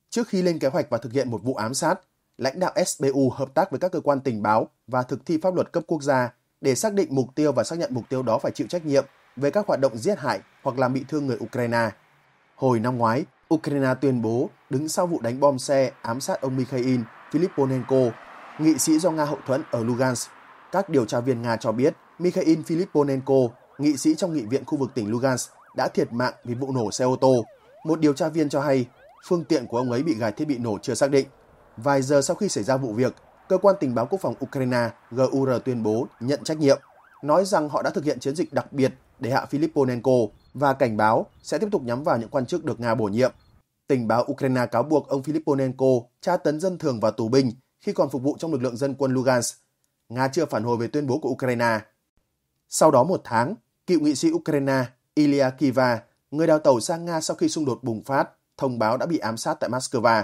Trước khi lên kế hoạch và thực hiện một vụ ám sát, lãnh đạo SBU hợp tác với các cơ quan tình báo và thực thi pháp luật cấp quốc gia để xác định mục tiêu và xác nhận mục tiêu đó phải chịu trách nhiệm về các hoạt động giết hại hoặc làm bị thương người Ukraine. Hồi năm ngoái, Ukraine tuyên bố đứng sau vụ đánh bom xe ám sát ông Mikhail Filiponenko, nghị sĩ do Nga hậu thuẫn ở Lugansk. Các điều tra viên Nga cho biết Mikhail Filiponenko, nghị sĩ trong nghị viện khu vực tỉnh Lugansk, đã thiệt mạng vì vụ nổ xe ô tô. Một điều tra viên cho hay phương tiện của ông ấy bị gài thiết bị nổ chưa xác định. Vài giờ sau khi xảy ra vụ việc, cơ quan tình báo quốc phòng Ukraine GUR tuyên bố nhận trách nhiệm, nói rằng họ đã thực hiện chiến dịch đặc biệt để hạ Filipponenko và cảnh báo sẽ tiếp tục nhắm vào những quan chức được Nga bổ nhiệm. Tình báo Ukraine cáo buộc ông Filipponenko tra tấn dân thường và tù binh khi còn phục vụ trong lực lượng dân quân Lugansk. Nga chưa phản hồi về tuyên bố của Ukraine. Sau đó một tháng, cựu nghị sĩ Ukraine Ilya Kiva, người đào tàu sang Nga sau khi xung đột bùng phát, thông báo đã bị ám sát tại Moscow.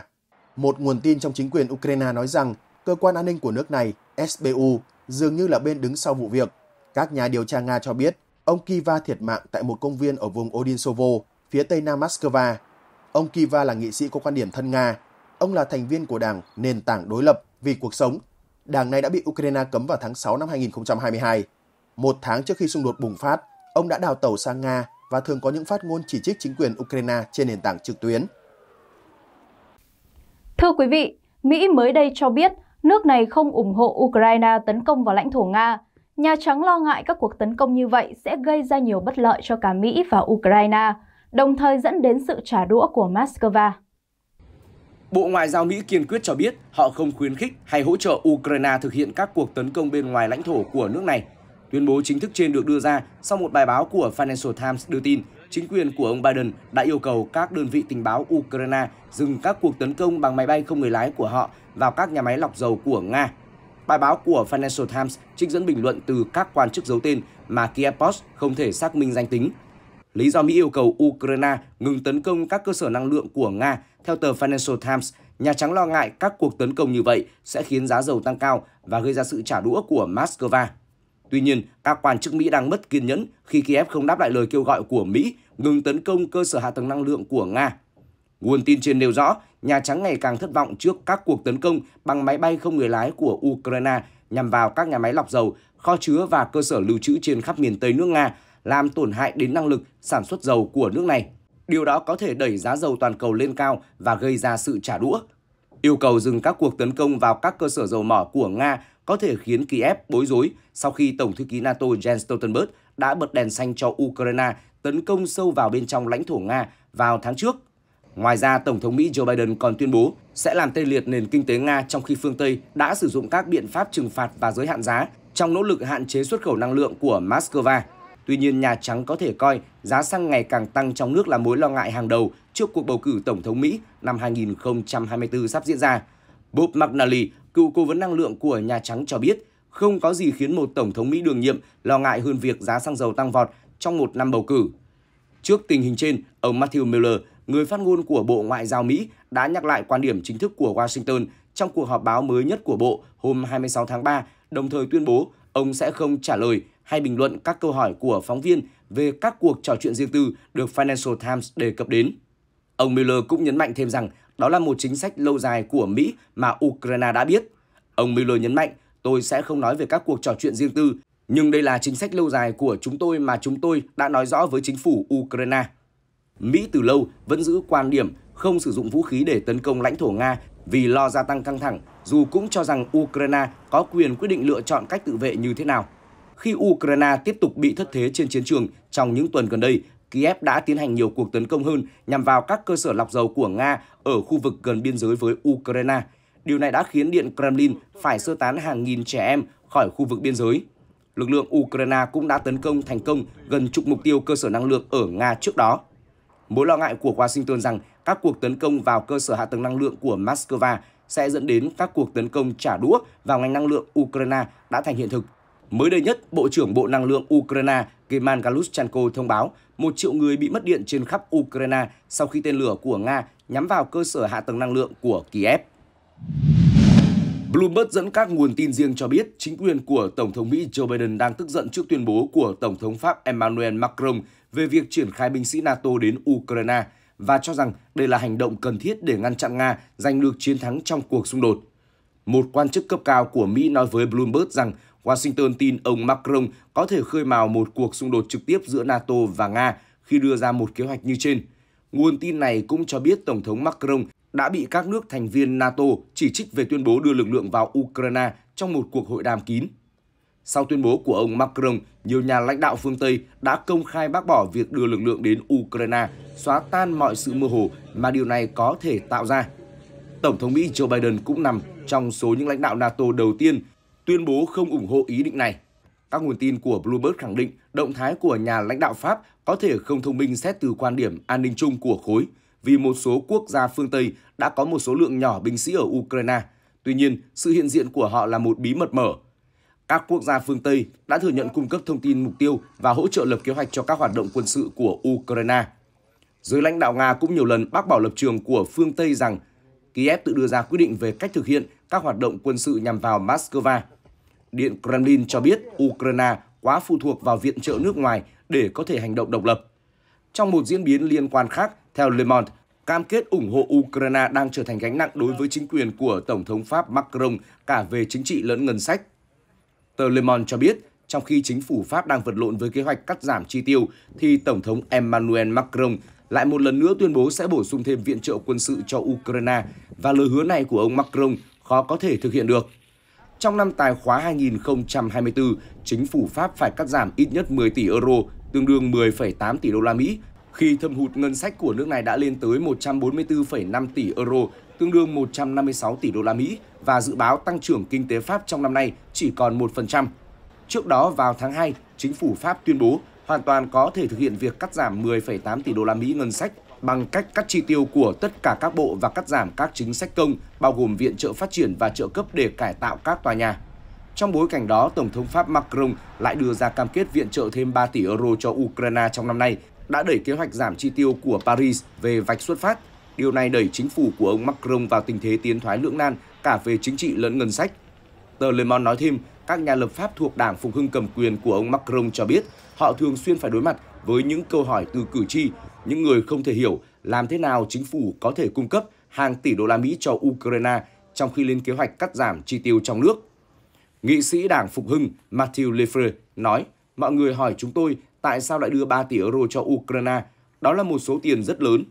Một nguồn tin trong chính quyền Ukraine nói rằng cơ quan an ninh của nước này, SBU, dường như là bên đứng sau vụ việc. Các nhà điều tra Nga cho biết ông Kiva thiệt mạng tại một công viên ở vùng Odinsovo, phía tây nam Moscow. Ông Kiva là nghị sĩ có quan điểm thân Nga. Ông là thành viên của đảng Nền tảng đối lập vì cuộc sống. Đảng này đã bị Ukraine cấm vào tháng 6 năm 2022. Một tháng trước khi xung đột bùng phát, ông đã đào tẩu sang Nga và thường có những phát ngôn chỉ trích chính quyền Ukraine trên nền tảng trực tuyến. Thưa quý vị, Mỹ mới đây cho biết nước này không ủng hộ Ukraine tấn công vào lãnh thổ Nga. Nhà Trắng lo ngại các cuộc tấn công như vậy sẽ gây ra nhiều bất lợi cho cả Mỹ và Ukraine, đồng thời dẫn đến sự trả đũa của Moscow. Bộ Ngoại giao Mỹ kiên quyết cho biết họ không khuyến khích hay hỗ trợ Ukraine thực hiện các cuộc tấn công bên ngoài lãnh thổ của nước này. Tuyên bố chính thức trên được đưa ra sau một bài báo của Financial Times đưa tin chính quyền của ông Biden đã yêu cầu các đơn vị tình báo Ukraine dừng các cuộc tấn công bằng máy bay không người lái của họ vào các nhà máy lọc dầu của Nga. Bài báo của Financial Times trích dẫn bình luận từ các quan chức giấu tên mà Kiev Post không thể xác minh danh tính. Lý do Mỹ yêu cầu Ukraine ngừng tấn công các cơ sở năng lượng của Nga, theo tờ Financial Times, Nhà Trắng lo ngại các cuộc tấn công như vậy sẽ khiến giá dầu tăng cao và gây ra sự trả đũa của Moscow. Tuy nhiên, các quan chức Mỹ đang mất kiên nhẫn khi Kiev không đáp lại lời kêu gọi của Mỹ ngừng tấn công cơ sở hạ tầng năng lượng của Nga. Nguồn tin trên nêu rõ, Nhà Trắng ngày càng thất vọng trước các cuộc tấn công bằng máy bay không người lái của Ukraine nhằm vào các nhà máy lọc dầu, kho chứa và cơ sở lưu trữ trên khắp miền Tây nước Nga, làm tổn hại đến năng lực sản xuất dầu của nước này. Điều đó có thể đẩy giá dầu toàn cầu lên cao và gây ra sự trả đũa. Yêu cầu dừng các cuộc tấn công vào các cơ sở dầu mỏ của Nga có thể khiến Kiev bối rối sau khi Tổng thư ký NATO Jens Stoltenberg đã bật đèn xanh cho Ukraine tấn công sâu vào bên trong lãnh thổ Nga vào tháng trước. Ngoài ra, Tổng thống Mỹ Joe Biden còn tuyên bố sẽ làm tê liệt nền kinh tế Nga trong khi phương Tây đã sử dụng các biện pháp trừng phạt và giới hạn giá trong nỗ lực hạn chế xuất khẩu năng lượng của Moscow. Tuy nhiên, Nhà Trắng có thể coi giá xăng ngày càng tăng trong nước là mối lo ngại hàng đầu trước cuộc bầu cử Tổng thống Mỹ năm 2024 sắp diễn ra. Bob McNally, cựu cố vấn năng lượng của Nhà Trắng cho biết, không có gì khiến một Tổng thống Mỹ đương nhiệm lo ngại hơn việc giá xăng dầu tăng vọt trong một năm bầu cử. Trước tình hình trên, ông Matthew Miller, người phát ngôn của Bộ Ngoại giao Mỹ, đã nhắc lại quan điểm chính thức của Washington trong cuộc họp báo mới nhất của Bộ hôm 26 tháng 3, đồng thời tuyên bố ông sẽ không trả lời hay bình luận các câu hỏi của phóng viên về các cuộc trò chuyện riêng tư được Financial Times đề cập đến. Ông Miller cũng nhấn mạnh thêm rằng đó là một chính sách lâu dài của Mỹ mà Ukraine đã biết. Ông Miller nhấn mạnh, tôi sẽ không nói về các cuộc trò chuyện riêng tư, nhưng đây là chính sách lâu dài của chúng tôi mà chúng tôi đã nói rõ với chính phủ Ukraine. Mỹ từ lâu vẫn giữ quan điểm không sử dụng vũ khí để tấn công lãnh thổ Nga vì lo gia tăng căng thẳng, dù cũng cho rằng Ukraine có quyền quyết định lựa chọn cách tự vệ như thế nào. Khi Ukraine tiếp tục bị thất thế trên chiến trường trong những tuần gần đây, Kiev đã tiến hành nhiều cuộc tấn công hơn nhằm vào các cơ sở lọc dầu của Nga ở khu vực gần biên giới với Ukraine. Điều này đã khiến Điện Kremlin phải sơ tán hàng nghìn trẻ em khỏi khu vực biên giới. Lực lượng Ukraine cũng đã tấn công thành công gần chục mục tiêu cơ sở năng lượng ở Nga trước đó. Mối lo ngại của Washington rằng các cuộc tấn công vào cơ sở hạ tầng năng lượng của Moscow sẽ dẫn đến các cuộc tấn công trả đũa vào ngành năng lượng Ukraine đã thành hiện thực. Mới đây nhất, Bộ trưởng Bộ Năng lượng Ukraine Kemal Galushchenko thông báo một triệu người bị mất điện trên khắp Ukraine sau khi tên lửa của Nga nhắm vào cơ sở hạ tầng năng lượng của Kiev. Bloomberg dẫn các nguồn tin riêng cho biết chính quyền của Tổng thống Mỹ Joe Biden đang tức giận trước tuyên bố của Tổng thống Pháp Emmanuel Macron về việc triển khai binh sĩ NATO đến Ukraine và cho rằng đây là hành động cần thiết để ngăn chặn Nga giành được chiến thắng trong cuộc xung đột. Một quan chức cấp cao của Mỹ nói với Bloomberg rằng Washington tin ông Macron có thể khơi mào một cuộc xung đột trực tiếp giữa NATO và Nga khi đưa ra một kế hoạch như trên. Nguồn tin này cũng cho biết Tổng thống Macron đã bị các nước thành viên NATO chỉ trích về tuyên bố đưa lực lượng vào Ukraine trong một cuộc hội đàm kín. Sau tuyên bố của ông Macron, nhiều nhà lãnh đạo phương Tây đã công khai bác bỏ việc đưa lực lượng đến Ukraine, xóa tan mọi sự mơ hồ mà điều này có thể tạo ra. Tổng thống Mỹ Joe Biden cũng nằm trong số những lãnh đạo NATO đầu tiên tuyên bố không ủng hộ ý định này. Các nguồn tin của Bloomberg khẳng định động thái của nhà lãnh đạo Pháp có thể không thông minh xét từ quan điểm an ninh chung của khối, vì một số quốc gia phương Tây đã có một số lượng nhỏ binh sĩ ở Ukraine. Tuy nhiên, sự hiện diện của họ là một bí mật mở. Các quốc gia phương Tây đã thừa nhận cung cấp thông tin mục tiêu và hỗ trợ lập kế hoạch cho các hoạt động quân sự của Ukraine. Giới lãnh đạo Nga cũng nhiều lần bác bảo lập trường của phương Tây rằng Kiev tự đưa ra quyết định về cách thực hiện các hoạt động quân sự nhằm vào Moscow. Điện Kremlin cho biết Ukraine quá phụ thuộc vào viện trợ nước ngoài để có thể hành động độc lập. Trong một diễn biến liên quan khác, theo Le Monde, cam kết ủng hộ Ukraine đang trở thành gánh nặng đối với chính quyền của Tổng thống Pháp Macron cả về chính trị lẫn ngân sách. Tờ Le Monde cho biết, trong khi chính phủ Pháp đang vật lộn với kế hoạch cắt giảm chi tiêu, thì Tổng thống Emmanuel Macron lại một lần nữa tuyên bố sẽ bổ sung thêm viện trợ quân sự cho Ukraine và lời hứa này của ông Macron khó có thể thực hiện được. Trong năm tài khóa 2024, chính phủ Pháp phải cắt giảm ít nhất 10 tỷ euro, tương đương 10,8 tỷ đô la Mỹ, khi thâm hụt ngân sách của nước này đã lên tới 144,5 tỷ euro, tương đương 156 tỷ đô la Mỹ và dự báo tăng trưởng kinh tế Pháp trong năm nay chỉ còn 1%. Trước đó vào tháng 2, chính phủ Pháp tuyên bố hoàn toàn có thể thực hiện việc cắt giảm 10,8 tỷ đô la Mỹ ngân sách bằng cách cắt chi tiêu của tất cả các bộ và cắt giảm các chính sách công, bao gồm viện trợ phát triển và trợ cấp để cải tạo các tòa nhà. Trong bối cảnh đó, Tổng thống Pháp Macron lại đưa ra cam kết viện trợ thêm 3 tỷ euro cho Ukraine trong năm nay, đã đẩy kế hoạch giảm chi tiêu của Paris về vạch xuất phát. Điều này đẩy chính phủ của ông Macron vào tình thế tiến thoái lưỡng nan cả về chính trị lẫn ngân sách. Tờ Le Monde nói thêm, các nhà lập pháp thuộc đảng phục hưng cầm quyền của ông Macron cho biết họ thường xuyên phải đối mặt với những câu hỏi từ cử tri những người không thể hiểu làm thế nào chính phủ có thể cung cấp hàng tỷ đô la Mỹ cho Ukraine trong khi lên kế hoạch cắt giảm chi tiêu trong nước. Nghị sĩ Đảng Phục Hưng Matthew Lefebvre nói, mọi người hỏi chúng tôi tại sao lại đưa 3 tỷ euro cho Ukraine, đó là một số tiền rất lớn.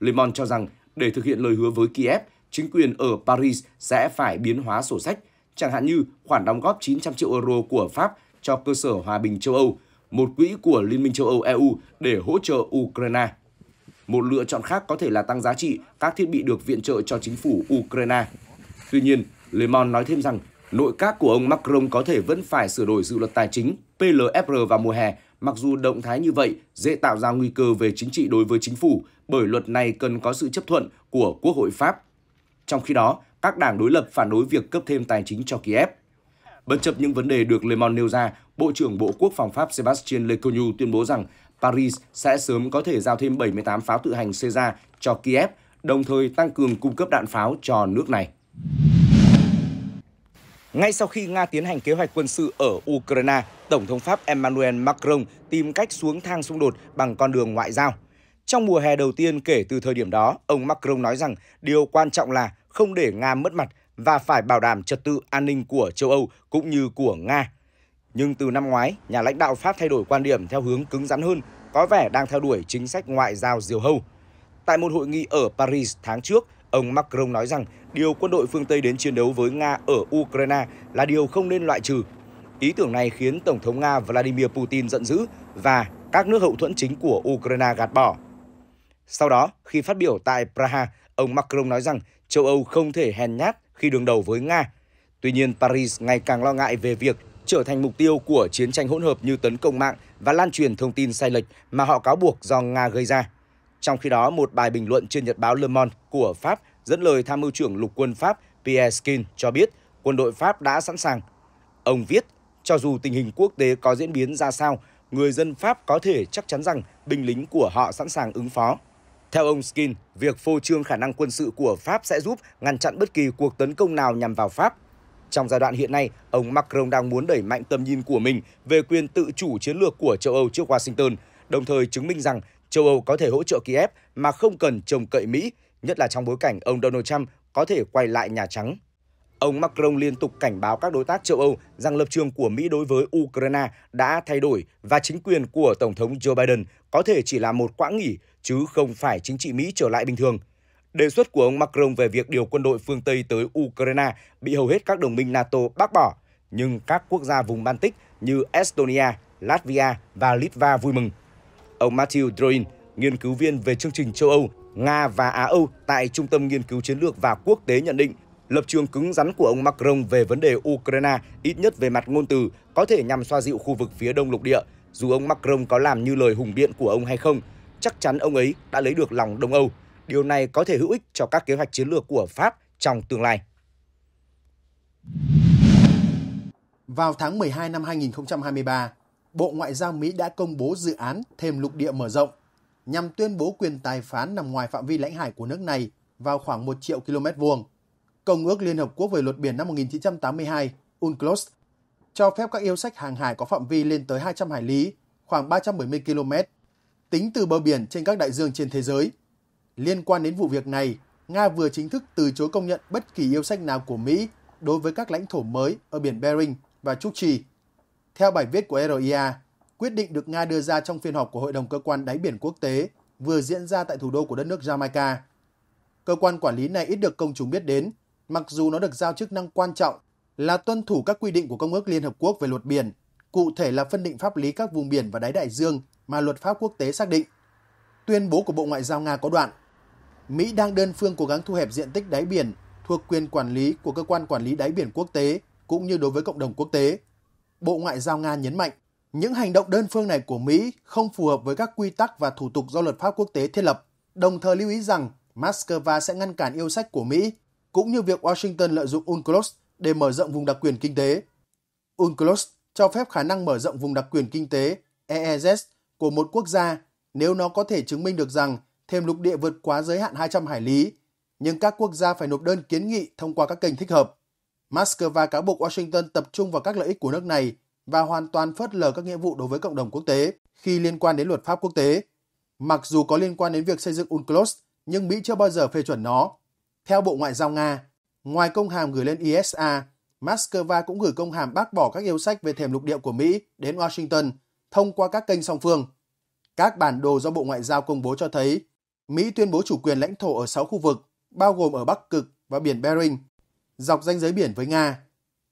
Le Lemon cho rằng để thực hiện lời hứa với Kiev, chính quyền ở Paris sẽ phải biến hóa sổ sách, chẳng hạn như khoản đóng góp 900 triệu euro của Pháp cho cơ sở hòa bình châu Âu một quỹ của Liên minh châu Âu EU để hỗ trợ Ukraine. Một lựa chọn khác có thể là tăng giá trị các thiết bị được viện trợ cho chính phủ Ukraine. Tuy nhiên, Le Monde nói thêm rằng nội các của ông Macron có thể vẫn phải sửa đổi dự luật tài chính PLFR vào mùa hè, mặc dù động thái như vậy dễ tạo ra nguy cơ về chính trị đối với chính phủ bởi luật này cần có sự chấp thuận của Quốc hội Pháp. Trong khi đó, các đảng đối lập phản đối việc cấp thêm tài chính cho Kiev. Bất chấp những vấn đề được Le Monde nêu ra, Bộ trưởng Bộ Quốc phòng Pháp Sebastien Lecornu tuyên bố rằng Paris sẽ sớm có thể giao thêm 78 pháo tự hành Caesar cho Kiev, đồng thời tăng cường cung cấp đạn pháo cho nước này. Ngay sau khi Nga tiến hành kế hoạch quân sự ở Ukraine, Tổng thống Pháp Emmanuel Macron tìm cách xuống thang xung đột bằng con đường ngoại giao. Trong mùa hè đầu tiên kể từ thời điểm đó, ông Macron nói rằng điều quan trọng là không để Nga mất mặt và phải bảo đảm trật tự an ninh của châu Âu cũng như của Nga nhưng từ năm ngoái, nhà lãnh đạo Pháp thay đổi quan điểm theo hướng cứng rắn hơn, có vẻ đang theo đuổi chính sách ngoại giao diều hâu. Tại một hội nghị ở Paris tháng trước, ông Macron nói rằng điều quân đội phương Tây đến chiến đấu với Nga ở Ukraine là điều không nên loại trừ. Ý tưởng này khiến Tổng thống Nga Vladimir Putin giận dữ và các nước hậu thuẫn chính của Ukraine gạt bỏ. Sau đó, khi phát biểu tại Praha, ông Macron nói rằng châu Âu không thể hèn nhát khi đường đầu với Nga. Tuy nhiên, Paris ngày càng lo ngại về việc trở thành mục tiêu của chiến tranh hỗn hợp như tấn công mạng và lan truyền thông tin sai lệch mà họ cáo buộc do Nga gây ra. Trong khi đó, một bài bình luận trên nhật báo Le Monde của Pháp dẫn lời tham mưu trưởng lục quân Pháp Pierre Skin cho biết quân đội Pháp đã sẵn sàng. Ông viết, cho dù tình hình quốc tế có diễn biến ra sao, người dân Pháp có thể chắc chắn rằng binh lính của họ sẵn sàng ứng phó. Theo ông Skin, việc phô trương khả năng quân sự của Pháp sẽ giúp ngăn chặn bất kỳ cuộc tấn công nào nhằm vào Pháp. Trong giai đoạn hiện nay, ông Macron đang muốn đẩy mạnh tầm nhìn của mình về quyền tự chủ chiến lược của châu Âu trước Washington, đồng thời chứng minh rằng châu Âu có thể hỗ trợ Kiev mà không cần trông cậy Mỹ, nhất là trong bối cảnh ông Donald Trump có thể quay lại Nhà Trắng. Ông Macron liên tục cảnh báo các đối tác châu Âu rằng lập trường của Mỹ đối với Ukraine đã thay đổi và chính quyền của Tổng thống Joe Biden có thể chỉ là một quãng nghỉ chứ không phải chính trị Mỹ trở lại bình thường. Đề xuất của ông Macron về việc điều quân đội phương Tây tới Ukraine bị hầu hết các đồng minh NATO bác bỏ, nhưng các quốc gia vùng Baltic như Estonia, Latvia và Litva vui mừng. Ông Matthew Droin, nghiên cứu viên về chương trình châu Âu, Nga và Á Âu tại Trung tâm Nghiên cứu Chiến lược và Quốc tế nhận định lập trường cứng rắn của ông Macron về vấn đề Ukraine ít nhất về mặt ngôn từ có thể nhằm xoa dịu khu vực phía đông lục địa, dù ông Macron có làm như lời hùng biện của ông hay không, chắc chắn ông ấy đã lấy được lòng Đông Âu. Điều này có thể hữu ích cho các kế hoạch chiến lược của Pháp trong tương lai. Vào tháng 12 năm 2023, Bộ Ngoại giao Mỹ đã công bố dự án thêm lục địa mở rộng nhằm tuyên bố quyền tài phán nằm ngoài phạm vi lãnh hải của nước này vào khoảng 1 triệu km vuông. Công ước Liên Hợp Quốc về luật biển năm 1982, UNCLOS, cho phép các yêu sách hàng hải có phạm vi lên tới 200 hải lý, khoảng 370 km, tính từ bờ biển trên các đại dương trên thế giới – Liên quan đến vụ việc này, Nga vừa chính thức từ chối công nhận bất kỳ yêu sách nào của Mỹ đối với các lãnh thổ mới ở biển Bering và Trúc Trì. Theo bài viết của RIA, quyết định được Nga đưa ra trong phiên họp của Hội đồng Cơ quan Đáy biển Quốc tế vừa diễn ra tại thủ đô của đất nước Jamaica. Cơ quan quản lý này ít được công chúng biết đến, mặc dù nó được giao chức năng quan trọng là tuân thủ các quy định của Công ước Liên Hợp Quốc về luật biển, cụ thể là phân định pháp lý các vùng biển và đáy đại dương mà luật pháp quốc tế xác định. Tuyên bố của Bộ Ngoại giao Nga có đoạn – Mỹ đang đơn phương cố gắng thu hẹp diện tích đáy biển thuộc quyền quản lý của cơ quan quản lý đáy biển quốc tế cũng như đối với cộng đồng quốc tế. Bộ Ngoại giao Nga nhấn mạnh, những hành động đơn phương này của Mỹ không phù hợp với các quy tắc và thủ tục do luật pháp quốc tế thiết lập, đồng thời lưu ý rằng Moscow sẽ ngăn cản yêu sách của Mỹ, cũng như việc Washington lợi dụng UNCLOS để mở rộng vùng đặc quyền kinh tế. UNCLOS cho phép khả năng mở rộng vùng đặc quyền kinh tế EEZ của một quốc gia nếu nó có thể chứng minh được rằng thêm lục địa vượt quá giới hạn 200 hải lý, nhưng các quốc gia phải nộp đơn kiến nghị thông qua các kênh thích hợp. Moscow cáo buộc Washington tập trung vào các lợi ích của nước này và hoàn toàn phớt lờ các nghĩa vụ đối với cộng đồng quốc tế khi liên quan đến luật pháp quốc tế. Mặc dù có liên quan đến việc xây dựng UNCLOS, nhưng Mỹ chưa bao giờ phê chuẩn nó. Theo Bộ Ngoại giao Nga, ngoài công hàm gửi lên ISA, e Moscow cũng gửi công hàm bác bỏ các yêu sách về thềm lục địa của Mỹ đến Washington thông qua các kênh song phương. Các bản đồ do Bộ Ngoại giao công bố cho thấy Mỹ tuyên bố chủ quyền lãnh thổ ở 6 khu vực, bao gồm ở Bắc Cực và biển Bering, dọc ranh giới biển với Nga.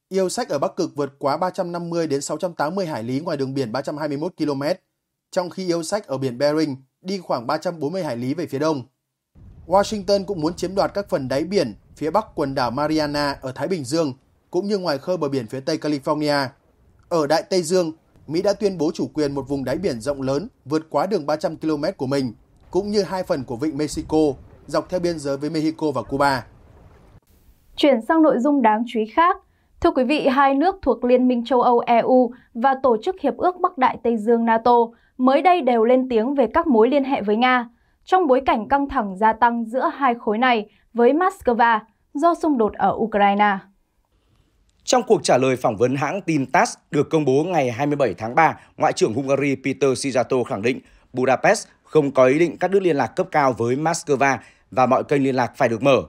Yêu sách ở Bắc Cực vượt quá 350 đến 680 hải lý ngoài đường biển 321 km, trong khi yêu sách ở biển Bering đi khoảng 340 hải lý về phía đông. Washington cũng muốn chiếm đoạt các phần đáy biển phía bắc quần đảo Mariana ở Thái Bình Dương, cũng như ngoài khơi bờ biển phía Tây California. Ở Đại Tây Dương, Mỹ đã tuyên bố chủ quyền một vùng đáy biển rộng lớn vượt quá đường 300 km của mình – cũng như hai phần của vịnh Mexico dọc theo biên giới với Mexico và Cuba. Chuyển sang nội dung đáng chú ý khác, Thưa quý vị, hai nước thuộc Liên minh châu Âu EU và Tổ chức Hiệp ước Bắc Đại Tây Dương NATO mới đây đều lên tiếng về các mối liên hệ với Nga, trong bối cảnh căng thẳng gia tăng giữa hai khối này với Moscow do xung đột ở Ukraine. Trong cuộc trả lời phỏng vấn hãng tin TASS được công bố ngày 27 tháng 3, Ngoại trưởng Hungary Peter Szijjarto khẳng định Budapest không có ý định cắt đứt liên lạc cấp cao với Moscow và mọi kênh liên lạc phải được mở.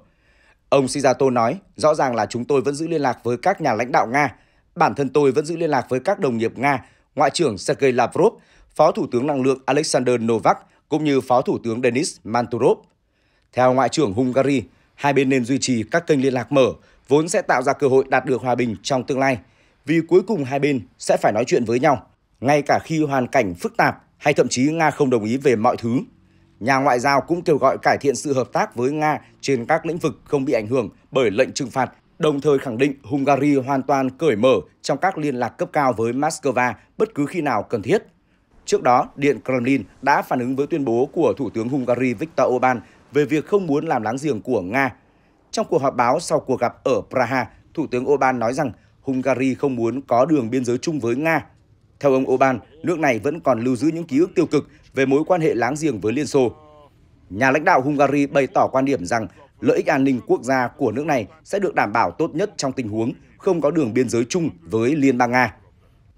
Ông Sijato nói, rõ ràng là chúng tôi vẫn giữ liên lạc với các nhà lãnh đạo Nga. Bản thân tôi vẫn giữ liên lạc với các đồng nghiệp Nga, Ngoại trưởng Sergei Lavrov, Phó Thủ tướng Năng lượng Alexander Novak cũng như Phó Thủ tướng Denis Manturov. Theo Ngoại trưởng Hungary, hai bên nên duy trì các kênh liên lạc mở, vốn sẽ tạo ra cơ hội đạt được hòa bình trong tương lai, vì cuối cùng hai bên sẽ phải nói chuyện với nhau. Ngay cả khi hoàn cảnh phức tạp, hay thậm chí Nga không đồng ý về mọi thứ. Nhà ngoại giao cũng kêu gọi cải thiện sự hợp tác với Nga trên các lĩnh vực không bị ảnh hưởng bởi lệnh trừng phạt, đồng thời khẳng định Hungary hoàn toàn cởi mở trong các liên lạc cấp cao với Moscow bất cứ khi nào cần thiết. Trước đó, Điện Kremlin đã phản ứng với tuyên bố của Thủ tướng Hungary Viktor Orbán về việc không muốn làm láng giềng của Nga. Trong cuộc họp báo sau cuộc gặp ở Praha, Thủ tướng Orbán nói rằng Hungary không muốn có đường biên giới chung với Nga theo ông Oban, nước này vẫn còn lưu giữ những ký ức tiêu cực về mối quan hệ láng giềng với Liên Xô. Nhà lãnh đạo Hungary bày tỏ quan điểm rằng lợi ích an ninh quốc gia của nước này sẽ được đảm bảo tốt nhất trong tình huống không có đường biên giới chung với Liên bang Nga.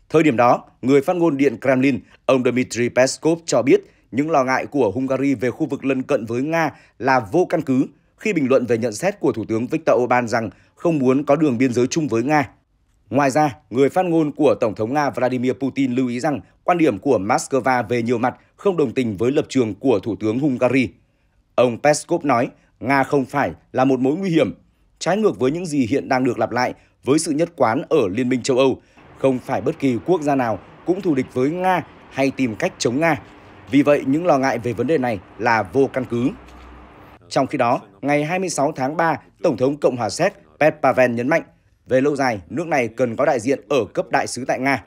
Thời điểm đó, người phát ngôn Điện Kremlin, ông Dmitry Peskov cho biết những lo ngại của Hungary về khu vực lân cận với Nga là vô căn cứ khi bình luận về nhận xét của Thủ tướng Viktor Orbán rằng không muốn có đường biên giới chung với Nga. Ngoài ra, người phát ngôn của Tổng thống Nga Vladimir Putin lưu ý rằng quan điểm của Moscow về nhiều mặt không đồng tình với lập trường của Thủ tướng Hungary. Ông Peskov nói, Nga không phải là một mối nguy hiểm, trái ngược với những gì hiện đang được lặp lại với sự nhất quán ở Liên minh châu Âu. Không phải bất kỳ quốc gia nào cũng thù địch với Nga hay tìm cách chống Nga. Vì vậy, những lo ngại về vấn đề này là vô căn cứ. Trong khi đó, ngày 26 tháng 3, Tổng thống Cộng hòa Séc Pet Pavel nhấn mạnh về lâu dài, nước này cần có đại diện ở cấp đại sứ tại Nga.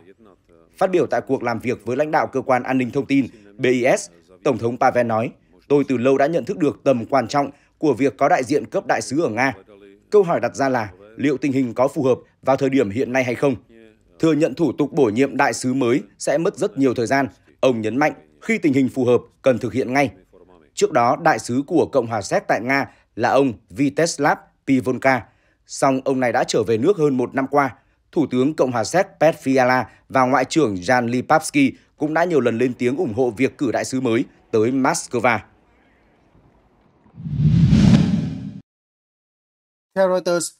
Phát biểu tại cuộc làm việc với lãnh đạo cơ quan an ninh thông tin BIS, Tổng thống Pavel nói, tôi từ lâu đã nhận thức được tầm quan trọng của việc có đại diện cấp đại sứ ở Nga. Câu hỏi đặt ra là liệu tình hình có phù hợp vào thời điểm hiện nay hay không? Thừa nhận thủ tục bổ nhiệm đại sứ mới sẽ mất rất nhiều thời gian. Ông nhấn mạnh khi tình hình phù hợp cần thực hiện ngay. Trước đó, đại sứ của Cộng hòa Séc tại Nga là ông Viteslav Pivonka song ông này đã trở về nước hơn một năm qua. Thủ tướng Cộng hòa Séc Pet Fiala và Ngoại trưởng Jan Lipavsky cũng đã nhiều lần lên tiếng ủng hộ việc cử đại sứ mới tới Moscow. Theo Reuters,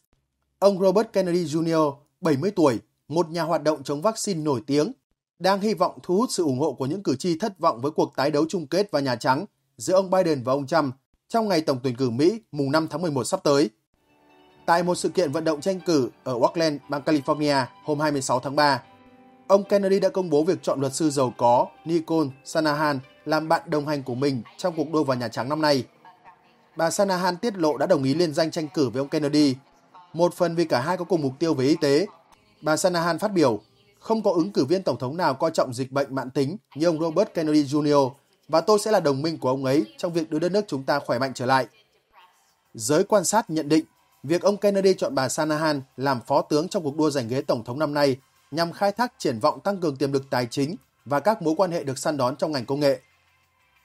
ông Robert Kennedy Jr., 70 tuổi, một nhà hoạt động chống vaccine nổi tiếng, đang hy vọng thu hút sự ủng hộ của những cử tri thất vọng với cuộc tái đấu chung kết và Nhà Trắng giữa ông Biden và ông Trump trong ngày tổng tuyển cử Mỹ mùng 5 tháng 11 sắp tới tại một sự kiện vận động tranh cử ở Oakland, bang California hôm 26 tháng 3. Ông Kennedy đã công bố việc chọn luật sư giàu có Nicole Shanahan làm bạn đồng hành của mình trong cuộc đua vào Nhà Trắng năm nay. Bà Shanahan tiết lộ đã đồng ý liên danh tranh cử với ông Kennedy, một phần vì cả hai có cùng mục tiêu về y tế. Bà Shanahan phát biểu, không có ứng cử viên tổng thống nào coi trọng dịch bệnh mãn tính như ông Robert Kennedy Jr. và tôi sẽ là đồng minh của ông ấy trong việc đưa đất nước chúng ta khỏe mạnh trở lại. Giới quan sát nhận định Việc ông Kennedy chọn bà Sanahan làm phó tướng trong cuộc đua giành ghế tổng thống năm nay nhằm khai thác triển vọng tăng cường tiềm lực tài chính và các mối quan hệ được săn đón trong ngành công nghệ.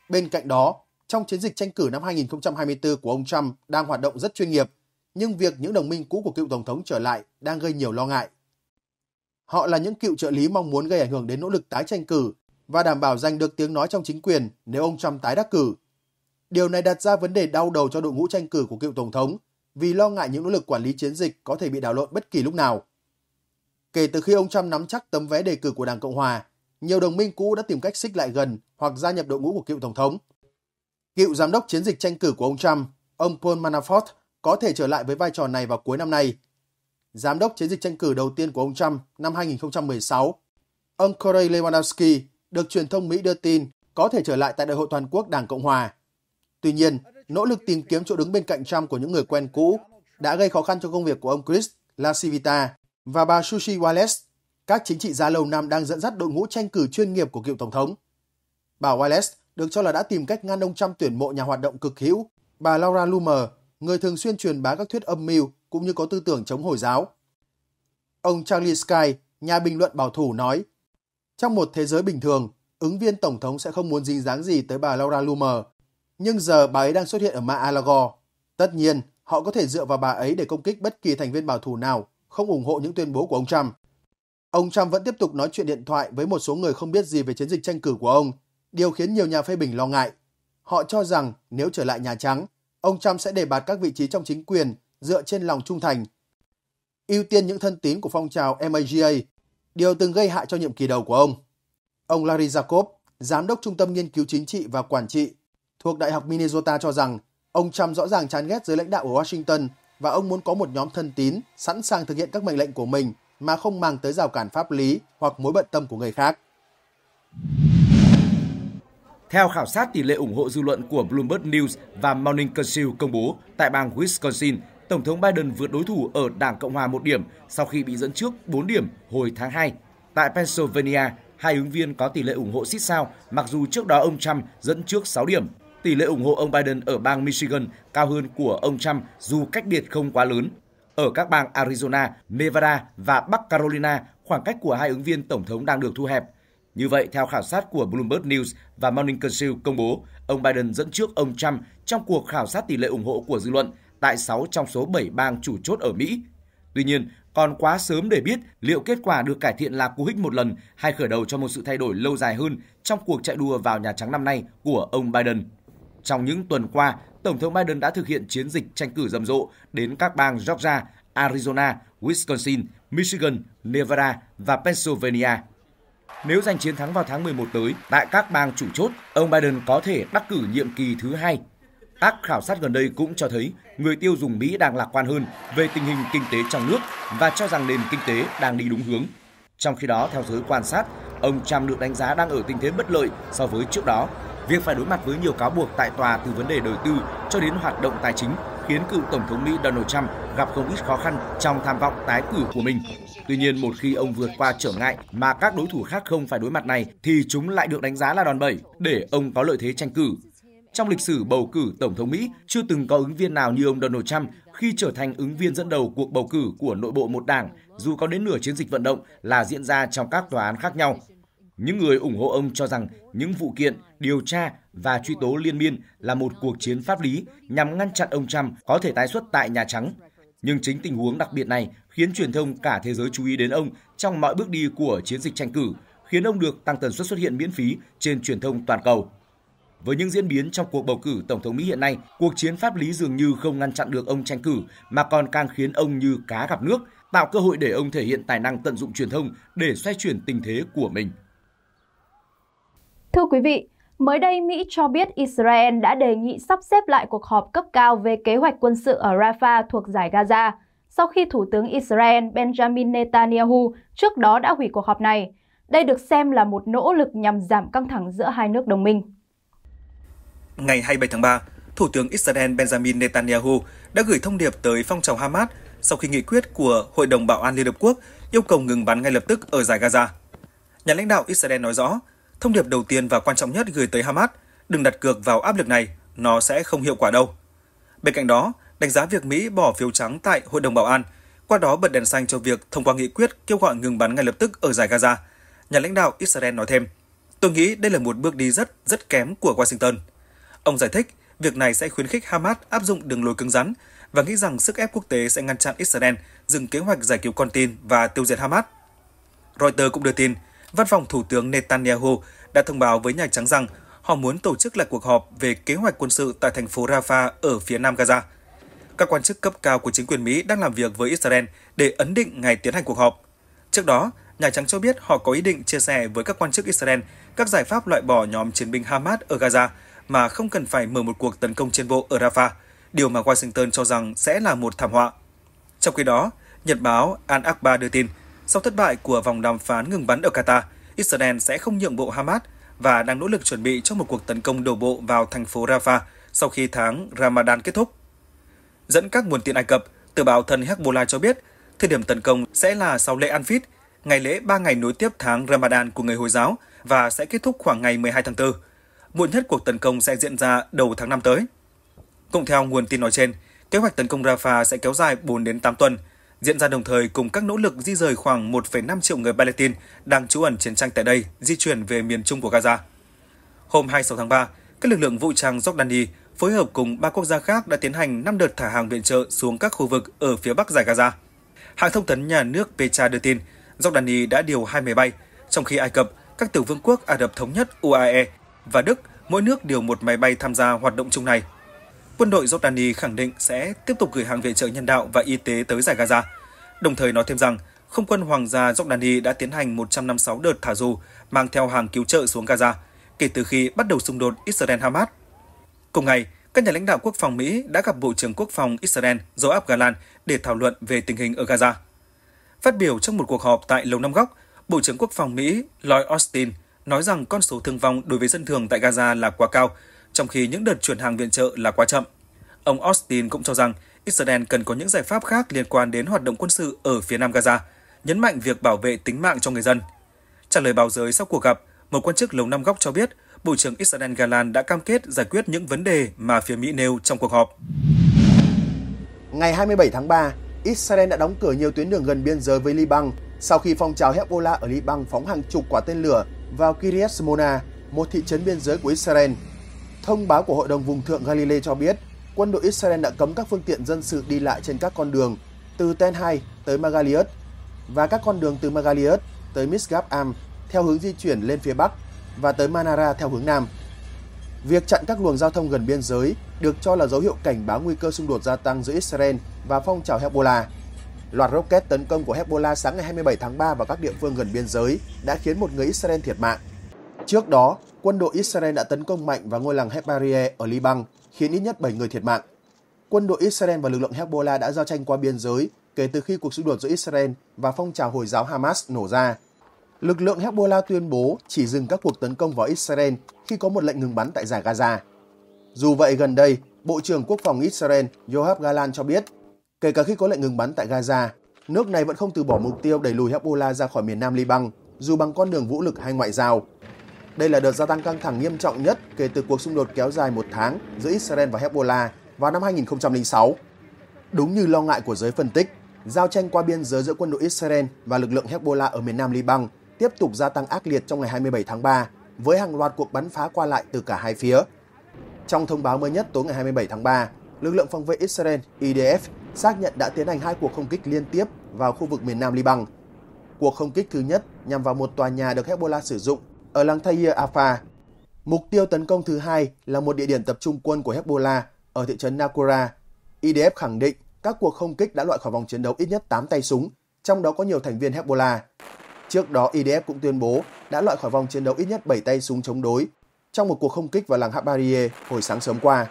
Bên cạnh đó, trong chiến dịch tranh cử năm 2024 của ông Trump đang hoạt động rất chuyên nghiệp, nhưng việc những đồng minh cũ của cựu tổng thống trở lại đang gây nhiều lo ngại. Họ là những cựu trợ lý mong muốn gây ảnh hưởng đến nỗ lực tái tranh cử và đảm bảo giành được tiếng nói trong chính quyền nếu ông Trump tái đắc cử. Điều này đặt ra vấn đề đau đầu cho đội ngũ tranh cử của cựu tổng thống vì lo ngại những nỗ lực quản lý chiến dịch có thể bị đảo lộn bất kỳ lúc nào. Kể từ khi ông Trump nắm chắc tấm vé đề cử của Đảng Cộng Hòa, nhiều đồng minh cũ đã tìm cách xích lại gần hoặc gia nhập đội ngũ của cựu Tổng thống. Cựu giám đốc chiến dịch tranh cử của ông Trump, ông Paul Manafort, có thể trở lại với vai trò này vào cuối năm nay. Giám đốc chiến dịch tranh cử đầu tiên của ông Trump năm 2016, ông Corey Lewandowski, được truyền thông Mỹ đưa tin có thể trở lại tại Đại hội Toàn quốc Đảng Cộng Hòa. Tuy nhiên, Nỗ lực tìm kiếm chỗ đứng bên cạnh Trump của những người quen cũ đã gây khó khăn cho công việc của ông Chris Lasivita và bà Sushi Wallace, các chính trị gia lâu năm đang dẫn dắt đội ngũ tranh cử chuyên nghiệp của cựu tổng thống. Bà Wallace được cho là đã tìm cách ngăn ông Trump tuyển mộ nhà hoạt động cực hữu, bà Laura Loomer, người thường xuyên truyền bá các thuyết âm mưu cũng như có tư tưởng chống Hồi giáo. Ông Charlie Sky, nhà bình luận bảo thủ nói, trong một thế giới bình thường, ứng viên tổng thống sẽ không muốn dính dáng gì tới bà Laura Loomer nhưng giờ bà ấy đang xuất hiện ở mar a Tất nhiên, họ có thể dựa vào bà ấy để công kích bất kỳ thành viên bảo thủ nào không ủng hộ những tuyên bố của ông Trump. Ông Trump vẫn tiếp tục nói chuyện điện thoại với một số người không biết gì về chiến dịch tranh cử của ông, điều khiến nhiều nhà phê bình lo ngại. Họ cho rằng nếu trở lại Nhà Trắng, ông Trump sẽ đề bạt các vị trí trong chính quyền dựa trên lòng trung thành, ưu tiên những thân tín của phong trào MAGA, điều từng gây hại cho nhiệm kỳ đầu của ông. Ông Larry Jacob, giám đốc Trung tâm Nghiên cứu Chính trị và Quản trị thuộc Đại học Minnesota cho rằng ông Trump rõ ràng chán ghét dưới lãnh đạo của Washington và ông muốn có một nhóm thân tín sẵn sàng thực hiện các mệnh lệnh của mình mà không mang tới rào cản pháp lý hoặc mối bận tâm của người khác. Theo khảo sát tỷ lệ ủng hộ dư luận của Bloomberg News và Morning Consult công bố tại bang Wisconsin, Tổng thống Biden vượt đối thủ ở Đảng Cộng hòa một điểm sau khi bị dẫn trước 4 điểm hồi tháng 2. Tại Pennsylvania, hai ứng viên có tỷ lệ ủng hộ xít sao, mặc dù trước đó ông Trump dẫn trước 6 điểm tỷ lệ ủng hộ ông Biden ở bang Michigan cao hơn của ông Trump dù cách biệt không quá lớn. Ở các bang Arizona, Nevada và Bắc Carolina, khoảng cách của hai ứng viên tổng thống đang được thu hẹp. Như vậy, theo khảo sát của Bloomberg News và Morning Consult công bố, ông Biden dẫn trước ông Trump trong cuộc khảo sát tỷ lệ ủng hộ của dư luận tại 6 trong số 7 bang chủ chốt ở Mỹ. Tuy nhiên, còn quá sớm để biết liệu kết quả được cải thiện là cú hích một lần hay khởi đầu cho một sự thay đổi lâu dài hơn trong cuộc chạy đua vào Nhà Trắng năm nay của ông Biden. Trong những tuần qua, Tổng thống Biden đã thực hiện chiến dịch tranh cử rầm rộ đến các bang Georgia, Arizona, Wisconsin, Michigan, Nevada và Pennsylvania. Nếu giành chiến thắng vào tháng 11 tới tại các bang chủ chốt, ông Biden có thể đắc cử nhiệm kỳ thứ hai. Các khảo sát gần đây cũng cho thấy người tiêu dùng Mỹ đang lạc quan hơn về tình hình kinh tế trong nước và cho rằng nền kinh tế đang đi đúng hướng. Trong khi đó, theo giới quan sát, ông Trump được đánh giá đang ở tình thế bất lợi so với trước đó Việc phải đối mặt với nhiều cáo buộc tại tòa từ vấn đề đầu tư cho đến hoạt động tài chính khiến cựu Tổng thống Mỹ Donald Trump gặp không ít khó khăn trong tham vọng tái cử của mình. Tuy nhiên, một khi ông vượt qua trở ngại mà các đối thủ khác không phải đối mặt này, thì chúng lại được đánh giá là đòn bẩy để ông có lợi thế tranh cử. Trong lịch sử bầu cử Tổng thống Mỹ, chưa từng có ứng viên nào như ông Donald Trump khi trở thành ứng viên dẫn đầu cuộc bầu cử của nội bộ một đảng, dù có đến nửa chiến dịch vận động là diễn ra trong các tòa án khác nhau. Những người ủng hộ ông cho rằng những vụ kiện, điều tra và truy tố liên miên là một cuộc chiến pháp lý nhằm ngăn chặn ông Trump có thể tái xuất tại Nhà Trắng. Nhưng chính tình huống đặc biệt này khiến truyền thông cả thế giới chú ý đến ông trong mọi bước đi của chiến dịch tranh cử, khiến ông được tăng tần suất xuất hiện miễn phí trên truyền thông toàn cầu. Với những diễn biến trong cuộc bầu cử Tổng thống Mỹ hiện nay, cuộc chiến pháp lý dường như không ngăn chặn được ông tranh cử mà còn càng khiến ông như cá gặp nước, tạo cơ hội để ông thể hiện tài năng tận dụng truyền thông để xoay chuyển tình thế của mình. Thưa quý vị, mới đây Mỹ cho biết Israel đã đề nghị sắp xếp lại cuộc họp cấp cao về kế hoạch quân sự ở Rafah thuộc giải Gaza, sau khi Thủ tướng Israel Benjamin Netanyahu trước đó đã hủy cuộc họp này. Đây được xem là một nỗ lực nhằm giảm căng thẳng giữa hai nước đồng minh. Ngày 27 tháng 3, Thủ tướng Israel Benjamin Netanyahu đã gửi thông điệp tới phong trào Hamas sau khi nghị quyết của Hội đồng Bảo an Liên Hợp Quốc yêu cầu ngừng bắn ngay lập tức ở giải Gaza. Nhà lãnh đạo Israel nói rõ, Thông điệp đầu tiên và quan trọng nhất gửi tới Hamas, đừng đặt cược vào áp lực này, nó sẽ không hiệu quả đâu. Bên cạnh đó, đánh giá việc Mỹ bỏ phiếu trắng tại Hội đồng Bảo an, qua đó bật đèn xanh cho việc thông qua nghị quyết kêu gọi ngừng bắn ngay lập tức ở giải Gaza. Nhà lãnh đạo Israel nói thêm, tôi nghĩ đây là một bước đi rất, rất kém của Washington. Ông giải thích, việc này sẽ khuyến khích Hamas áp dụng đường lối cứng rắn và nghĩ rằng sức ép quốc tế sẽ ngăn chặn Israel dừng kế hoạch giải cứu con tin và tiêu diệt Hamas. Reuters cũng đưa tin, Văn phòng Thủ tướng Netanyahu đã thông báo với Nhà Trắng rằng họ muốn tổ chức lại cuộc họp về kế hoạch quân sự tại thành phố Rafah ở phía nam Gaza. Các quan chức cấp cao của chính quyền Mỹ đang làm việc với Israel để ấn định ngày tiến hành cuộc họp. Trước đó, Nhà Trắng cho biết họ có ý định chia sẻ với các quan chức Israel các giải pháp loại bỏ nhóm chiến binh Hamas ở Gaza mà không cần phải mở một cuộc tấn công trên bộ ở Rafah, điều mà Washington cho rằng sẽ là một thảm họa. Trong khi đó, Nhật báo Al-Akbar đưa tin – sau thất bại của vòng đàm phán ngừng bắn ở Qatar, Israel sẽ không nhượng bộ Hamas và đang nỗ lực chuẩn bị cho một cuộc tấn công đổ bộ vào thành phố Rafah sau khi tháng Ramadan kết thúc. Dẫn các nguồn tin Ai Cập, tờ báo thân Hezbollah cho biết, thời điểm tấn công sẽ là sau lễ Anfit, ngày lễ 3 ngày nối tiếp tháng Ramadan của người Hồi giáo và sẽ kết thúc khoảng ngày 12 tháng 4. Muộn nhất cuộc tấn công sẽ diễn ra đầu tháng 5 tới. Cũng theo nguồn tin nói trên, kế hoạch tấn công Rafah sẽ kéo dài 4 đến 8 tuần – diễn ra đồng thời cùng các nỗ lực di rời khoảng 1,5 triệu người Palestine đang trú ẩn chiến tranh tại đây di chuyển về miền trung của Gaza. Hôm 26 tháng 3, các lực lượng vũ trang Jordani phối hợp cùng ba quốc gia khác đã tiến hành 5 đợt thả hàng viện trợ xuống các khu vực ở phía bắc giải Gaza. Hãng thông tấn nhà nước Petra đưa tin, Jordani đã điều hai máy bay, trong khi Ai Cập, các tiểu vương quốc Ả Rập Thống Nhất UAE và Đức mỗi nước điều một máy bay tham gia hoạt động chung này – quân đội Jordani khẳng định sẽ tiếp tục gửi hàng viện trợ nhân đạo và y tế tới giải Gaza, đồng thời nói thêm rằng không quân Hoàng gia Jordani đã tiến hành 156 đợt thả dù mang theo hàng cứu trợ xuống Gaza kể từ khi bắt đầu xung đột Israel-Hamas. Cùng ngày, các nhà lãnh đạo quốc phòng Mỹ đã gặp Bộ trưởng Quốc phòng Israel Joab Galan để thảo luận về tình hình ở Gaza. Phát biểu trong một cuộc họp tại Lầu Năm Góc, Bộ trưởng Quốc phòng Mỹ Lloyd Austin nói rằng con số thương vong đối với dân thường tại Gaza là quá cao trong khi những đợt chuyển hàng viện trợ là quá chậm. Ông Austin cũng cho rằng Israel cần có những giải pháp khác liên quan đến hoạt động quân sự ở phía nam Gaza, nhấn mạnh việc bảo vệ tính mạng cho người dân. Trả lời báo giới sau cuộc gặp, một quan chức Lầu Năm Góc cho biết Bộ trưởng Israel Galan đã cam kết giải quyết những vấn đề mà phía Mỹ nêu trong cuộc họp. Ngày 27 tháng 3, Israel đã đóng cửa nhiều tuyến đường gần biên giới với Liban sau khi phong trào Hezbollah ở Liban phóng hàng chục quả tên lửa vào Kiryat Smona, một thị trấn biên giới của Israel Thông báo của Hội đồng Vùng Thượng Galilee cho biết, quân đội Israel đã cấm các phương tiện dân sự đi lại trên các con đường từ Ten Hai tới Magaliot và các con đường từ Magaliot tới Misgab Am theo hướng di chuyển lên phía Bắc và tới Manara theo hướng Nam. Việc chặn các luồng giao thông gần biên giới được cho là dấu hiệu cảnh báo nguy cơ xung đột gia tăng giữa Israel và phong trào Hezbollah. Loạt rocket tấn công của Hezbollah sáng ngày 27 tháng 3 vào các địa phương gần biên giới đã khiến một người Israel thiệt mạng Trước đó, quân đội Israel đã tấn công mạnh vào ngôi làng Hebarie ở Liban, khiến ít nhất 7 người thiệt mạng. Quân đội Israel và lực lượng Hezbollah đã giao tranh qua biên giới kể từ khi cuộc xung đột giữa Israel và phong trào Hồi giáo Hamas nổ ra. Lực lượng Hezbollah tuyên bố chỉ dừng các cuộc tấn công vào Israel khi có một lệnh ngừng bắn tại giải Gaza. Dù vậy, gần đây, Bộ trưởng Quốc phòng Israel Yoav Galan cho biết, kể cả khi có lệnh ngừng bắn tại Gaza, nước này vẫn không từ bỏ mục tiêu đẩy lùi Hezbollah ra khỏi miền nam Liban, dù bằng con đường vũ lực hay ngoại giao. Đây là đợt gia tăng căng thẳng nghiêm trọng nhất kể từ cuộc xung đột kéo dài một tháng giữa Israel và Hezbollah vào năm 2006. Đúng như lo ngại của giới phân tích, giao tranh qua biên giới giữa quân đội Israel và lực lượng Hezbollah ở miền nam Liban tiếp tục gia tăng ác liệt trong ngày 27 tháng 3 với hàng loạt cuộc bắn phá qua lại từ cả hai phía. Trong thông báo mới nhất tối ngày 27 tháng 3, lực lượng phòng vệ Israel IDF e xác nhận đã tiến hành hai cuộc không kích liên tiếp vào khu vực miền nam Liban. Cuộc không kích thứ nhất nhằm vào một tòa nhà được Hezbollah sử dụng ở làng Tahir Afar. Mục tiêu tấn công thứ hai là một địa điểm tập trung quân của Hezbollah ở thị trấn Nakura. IDF khẳng định các cuộc không kích đã loại khỏi vòng chiến đấu ít nhất 8 tay súng, trong đó có nhiều thành viên Hezbollah. Trước đó, IDF cũng tuyên bố đã loại khỏi vòng chiến đấu ít nhất 7 tay súng chống đối trong một cuộc không kích vào làng Habarie hồi sáng sớm qua.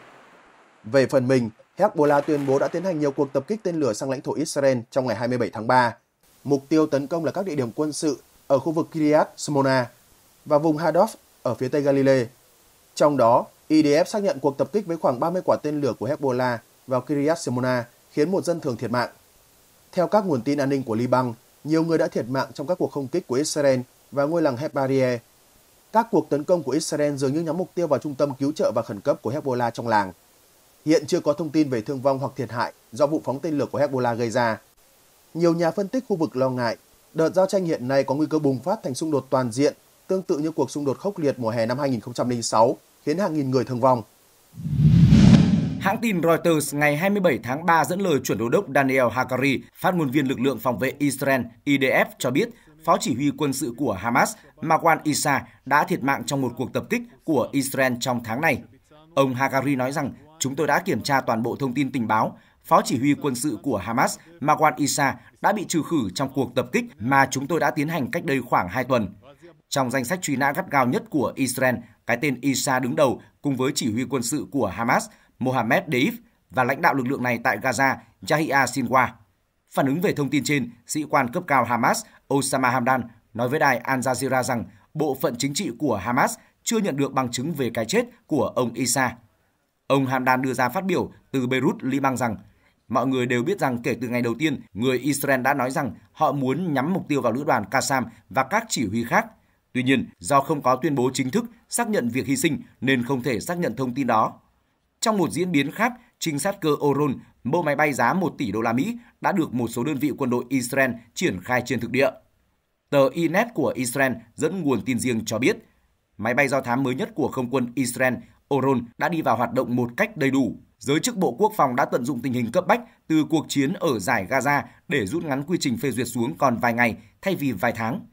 Về phần mình, Hezbollah tuyên bố đã tiến hành nhiều cuộc tập kích tên lửa sang lãnh thổ Israel trong ngày 27 tháng 3. Mục tiêu tấn công là các địa điểm quân sự ở khu vực Kiryat Smona, và vùng Hadov ở phía tây Galilee. Trong đó, IDF e xác nhận cuộc tập kích với khoảng 30 quả tên lửa của Hezbollah vào Kiryat Simona khiến một dân thường thiệt mạng. Theo các nguồn tin an ninh của Liban, nhiều người đã thiệt mạng trong các cuộc không kích của Israel và ngôi làng Hebarie. Các cuộc tấn công của Israel dường như nhắm mục tiêu vào trung tâm cứu trợ và khẩn cấp của Hezbollah trong làng. Hiện chưa có thông tin về thương vong hoặc thiệt hại do vụ phóng tên lửa của Hezbollah gây ra. Nhiều nhà phân tích khu vực lo ngại, đợt giao tranh hiện nay có nguy cơ bùng phát thành xung đột toàn diện tương tự như cuộc xung đột khốc liệt mùa hè năm 2006 khiến hàng nghìn người thương vong. Hãng tin Reuters ngày 27 tháng 3 dẫn lời chuẩn đô đốc Daniel Hagari, phát ngôn viên lực lượng phòng vệ Israel IDF cho biết phó chỉ huy quân sự của Hamas Marwan Issa đã thiệt mạng trong một cuộc tập kích của Israel trong tháng này. Ông Hagari nói rằng chúng tôi đã kiểm tra toàn bộ thông tin tình báo. Phó chỉ huy quân sự của Hamas Marwan Issa đã bị trừ khử trong cuộc tập kích mà chúng tôi đã tiến hành cách đây khoảng 2 tuần trong danh sách truy nã gắt gao nhất của Israel, cái tên Isa đứng đầu cùng với chỉ huy quân sự của Hamas Mohammed Deif và lãnh đạo lực lượng này tại Gaza Yahya Sinwar. Phản ứng về thông tin trên, sĩ quan cấp cao Hamas Osama Hamdan nói với đài Al Jazeera rằng bộ phận chính trị của Hamas chưa nhận được bằng chứng về cái chết của ông Isa. Ông Hamdan đưa ra phát biểu từ Beirut, Liban rằng Mọi người đều biết rằng kể từ ngày đầu tiên, người Israel đã nói rằng họ muốn nhắm mục tiêu vào lữ đoàn Qassam và các chỉ huy khác – Tuy nhiên, do không có tuyên bố chính thức xác nhận việc hy sinh nên không thể xác nhận thông tin đó. Trong một diễn biến khác, trinh sát cơ Oron, mẫu máy bay giá 1 tỷ đô la Mỹ đã được một số đơn vị quân đội Israel triển khai trên thực địa. Tờ Inet e của Israel dẫn nguồn tin riêng cho biết, máy bay do thám mới nhất của không quân Israel Oron đã đi vào hoạt động một cách đầy đủ. Giới chức Bộ Quốc phòng đã tận dụng tình hình cấp bách từ cuộc chiến ở giải Gaza để rút ngắn quy trình phê duyệt xuống còn vài ngày thay vì vài tháng –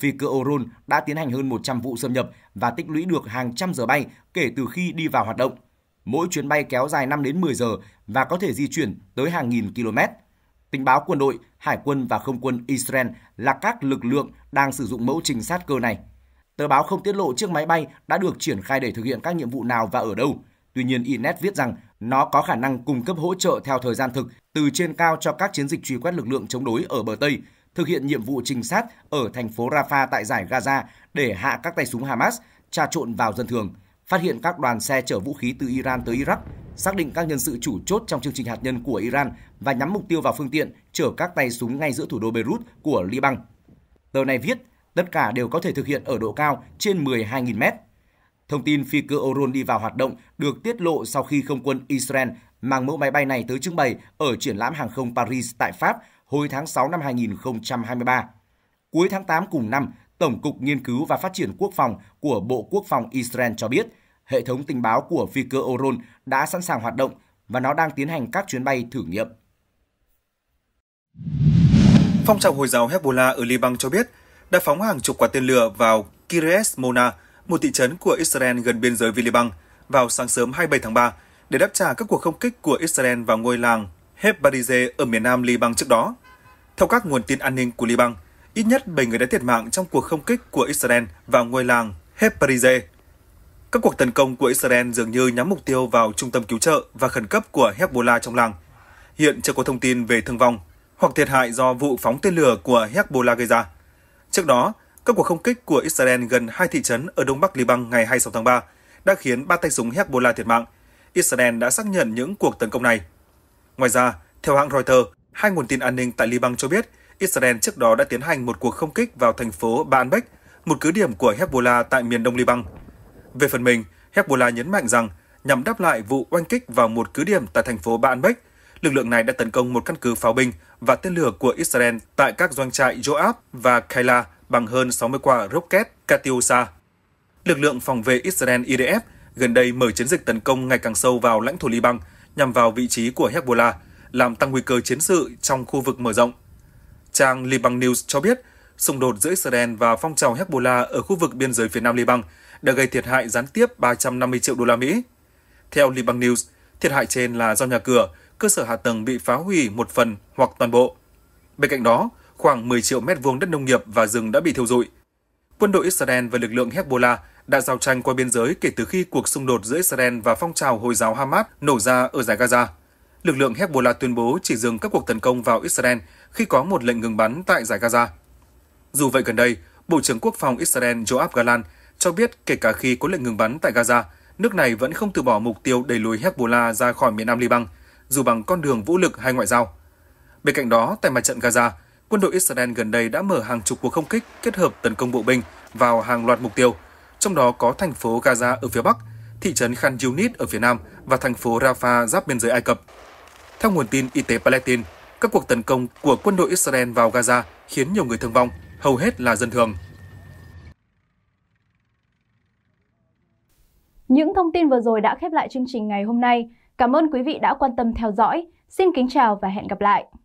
phi cơ Orol đã tiến hành hơn 100 vụ xâm nhập và tích lũy được hàng trăm giờ bay kể từ khi đi vào hoạt động. Mỗi chuyến bay kéo dài 5 đến 10 giờ và có thể di chuyển tới hàng nghìn km. Tình báo quân đội, hải quân và không quân Israel là các lực lượng đang sử dụng mẫu trình sát cơ này. Tờ báo không tiết lộ chiếc máy bay đã được triển khai để thực hiện các nhiệm vụ nào và ở đâu. Tuy nhiên, Inet viết rằng nó có khả năng cung cấp hỗ trợ theo thời gian thực từ trên cao cho các chiến dịch truy quét lực lượng chống đối ở bờ Tây, thực hiện nhiệm vụ trinh sát ở thành phố Rafah tại giải Gaza để hạ các tay súng Hamas trà trộn vào dân thường, phát hiện các đoàn xe chở vũ khí từ Iran tới Iraq, xác định các nhân sự chủ chốt trong chương trình hạt nhân của Iran và nhắm mục tiêu vào phương tiện chở các tay súng ngay giữa thủ đô Beirut của Liban. Tờ này viết, tất cả đều có thể thực hiện ở độ cao trên 12.000 mét. Thông tin phi cơ Oron đi vào hoạt động được tiết lộ sau khi không quân Israel mang mẫu máy bay này tới trưng bày ở triển lãm hàng không Paris tại Pháp hồi tháng 6 năm 2023. Cuối tháng 8 cùng năm, Tổng cục Nghiên cứu và Phát triển Quốc phòng của Bộ Quốc phòng Israel cho biết, hệ thống tình báo của phi cơ Oron đã sẵn sàng hoạt động và nó đang tiến hành các chuyến bay thử nghiệm. Phong trào Hồi giáo Hezbollah ở Liban cho biết đã phóng hàng chục quả tên lửa vào Kiryas Mona, một thị trấn của Israel gần biên giới với Liban, vào sáng sớm 27 tháng 3 để đáp trả các cuộc không kích của Israel vào ngôi làng Hepadize ở miền nam Liban trước đó. Theo các nguồn tin an ninh của Liban, ít nhất 7 người đã thiệt mạng trong cuộc không kích của Israel vào ngôi làng Hepadize. Các cuộc tấn công của Israel dường như nhắm mục tiêu vào trung tâm cứu trợ và khẩn cấp của Hezbollah trong làng. Hiện chưa có thông tin về thương vong hoặc thiệt hại do vụ phóng tên lửa của Hezbollah gây ra. Trước đó, các cuộc không kích của Israel gần hai thị trấn ở đông bắc Liban ngày 26 tháng 3 đã khiến ba tay súng Hezbollah thiệt mạng. Israel đã xác nhận những cuộc tấn công này Ngoài ra, theo hãng Reuters, hai nguồn tin an ninh tại Liban cho biết Israel trước đó đã tiến hành một cuộc không kích vào thành phố Baalbek, một cứ điểm của Hezbollah tại miền đông Liban. Về phần mình, Hezbollah nhấn mạnh rằng nhằm đáp lại vụ oanh kích vào một cứ điểm tại thành phố Baalbek, lực lượng này đã tấn công một căn cứ pháo binh và tên lửa của Israel tại các doanh trại Joab và Kaila bằng hơn 60 quả rocket Katyusha. Lực lượng phòng vệ Israel IDF gần đây mở chiến dịch tấn công ngày càng sâu vào lãnh thổ Liban nhằm vào vị trí của Hezbollah, làm tăng nguy cơ chiến sự trong khu vực mở rộng. Trang Liban News cho biết, xung đột giữa Israel và phong trào Hezbollah ở khu vực biên giới phía nam Liban đã gây thiệt hại gián tiếp 350 triệu đô la Mỹ. Theo Liban News, thiệt hại trên là do nhà cửa, cơ sở hạ tầng bị phá hủy một phần hoặc toàn bộ. Bên cạnh đó, khoảng 10 triệu mét vuông đất nông nghiệp và rừng đã bị thiêu rụi. Quân đội Israel và lực lượng Hezbollah đã giao tranh qua biên giới kể từ khi cuộc xung đột giữa Israel và phong trào Hồi giáo Hamas nổ ra ở giải Gaza. Lực lượng Hezbollah tuyên bố chỉ dừng các cuộc tấn công vào Israel khi có một lệnh ngừng bắn tại giải Gaza. Dù vậy gần đây, Bộ trưởng Quốc phòng Israel Joab Galan cho biết kể cả khi có lệnh ngừng bắn tại Gaza, nước này vẫn không từ bỏ mục tiêu đẩy lùi Hezbollah ra khỏi miền Nam Liban, dù bằng con đường vũ lực hay ngoại giao. Bên cạnh đó, tại mặt trận Gaza, quân đội Israel gần đây đã mở hàng chục cuộc không kích kết hợp tấn công bộ binh vào hàng loạt mục tiêu – trong đó có thành phố Gaza ở phía Bắc, thị trấn Khan Yunis ở phía Nam và thành phố Rafah giáp biên giới Ai Cập. Theo nguồn tin y tế Palestine, các cuộc tấn công của quân đội Israel vào Gaza khiến nhiều người thương vong, hầu hết là dân thường. Những thông tin vừa rồi đã khép lại chương trình ngày hôm nay. Cảm ơn quý vị đã quan tâm theo dõi. Xin kính chào và hẹn gặp lại!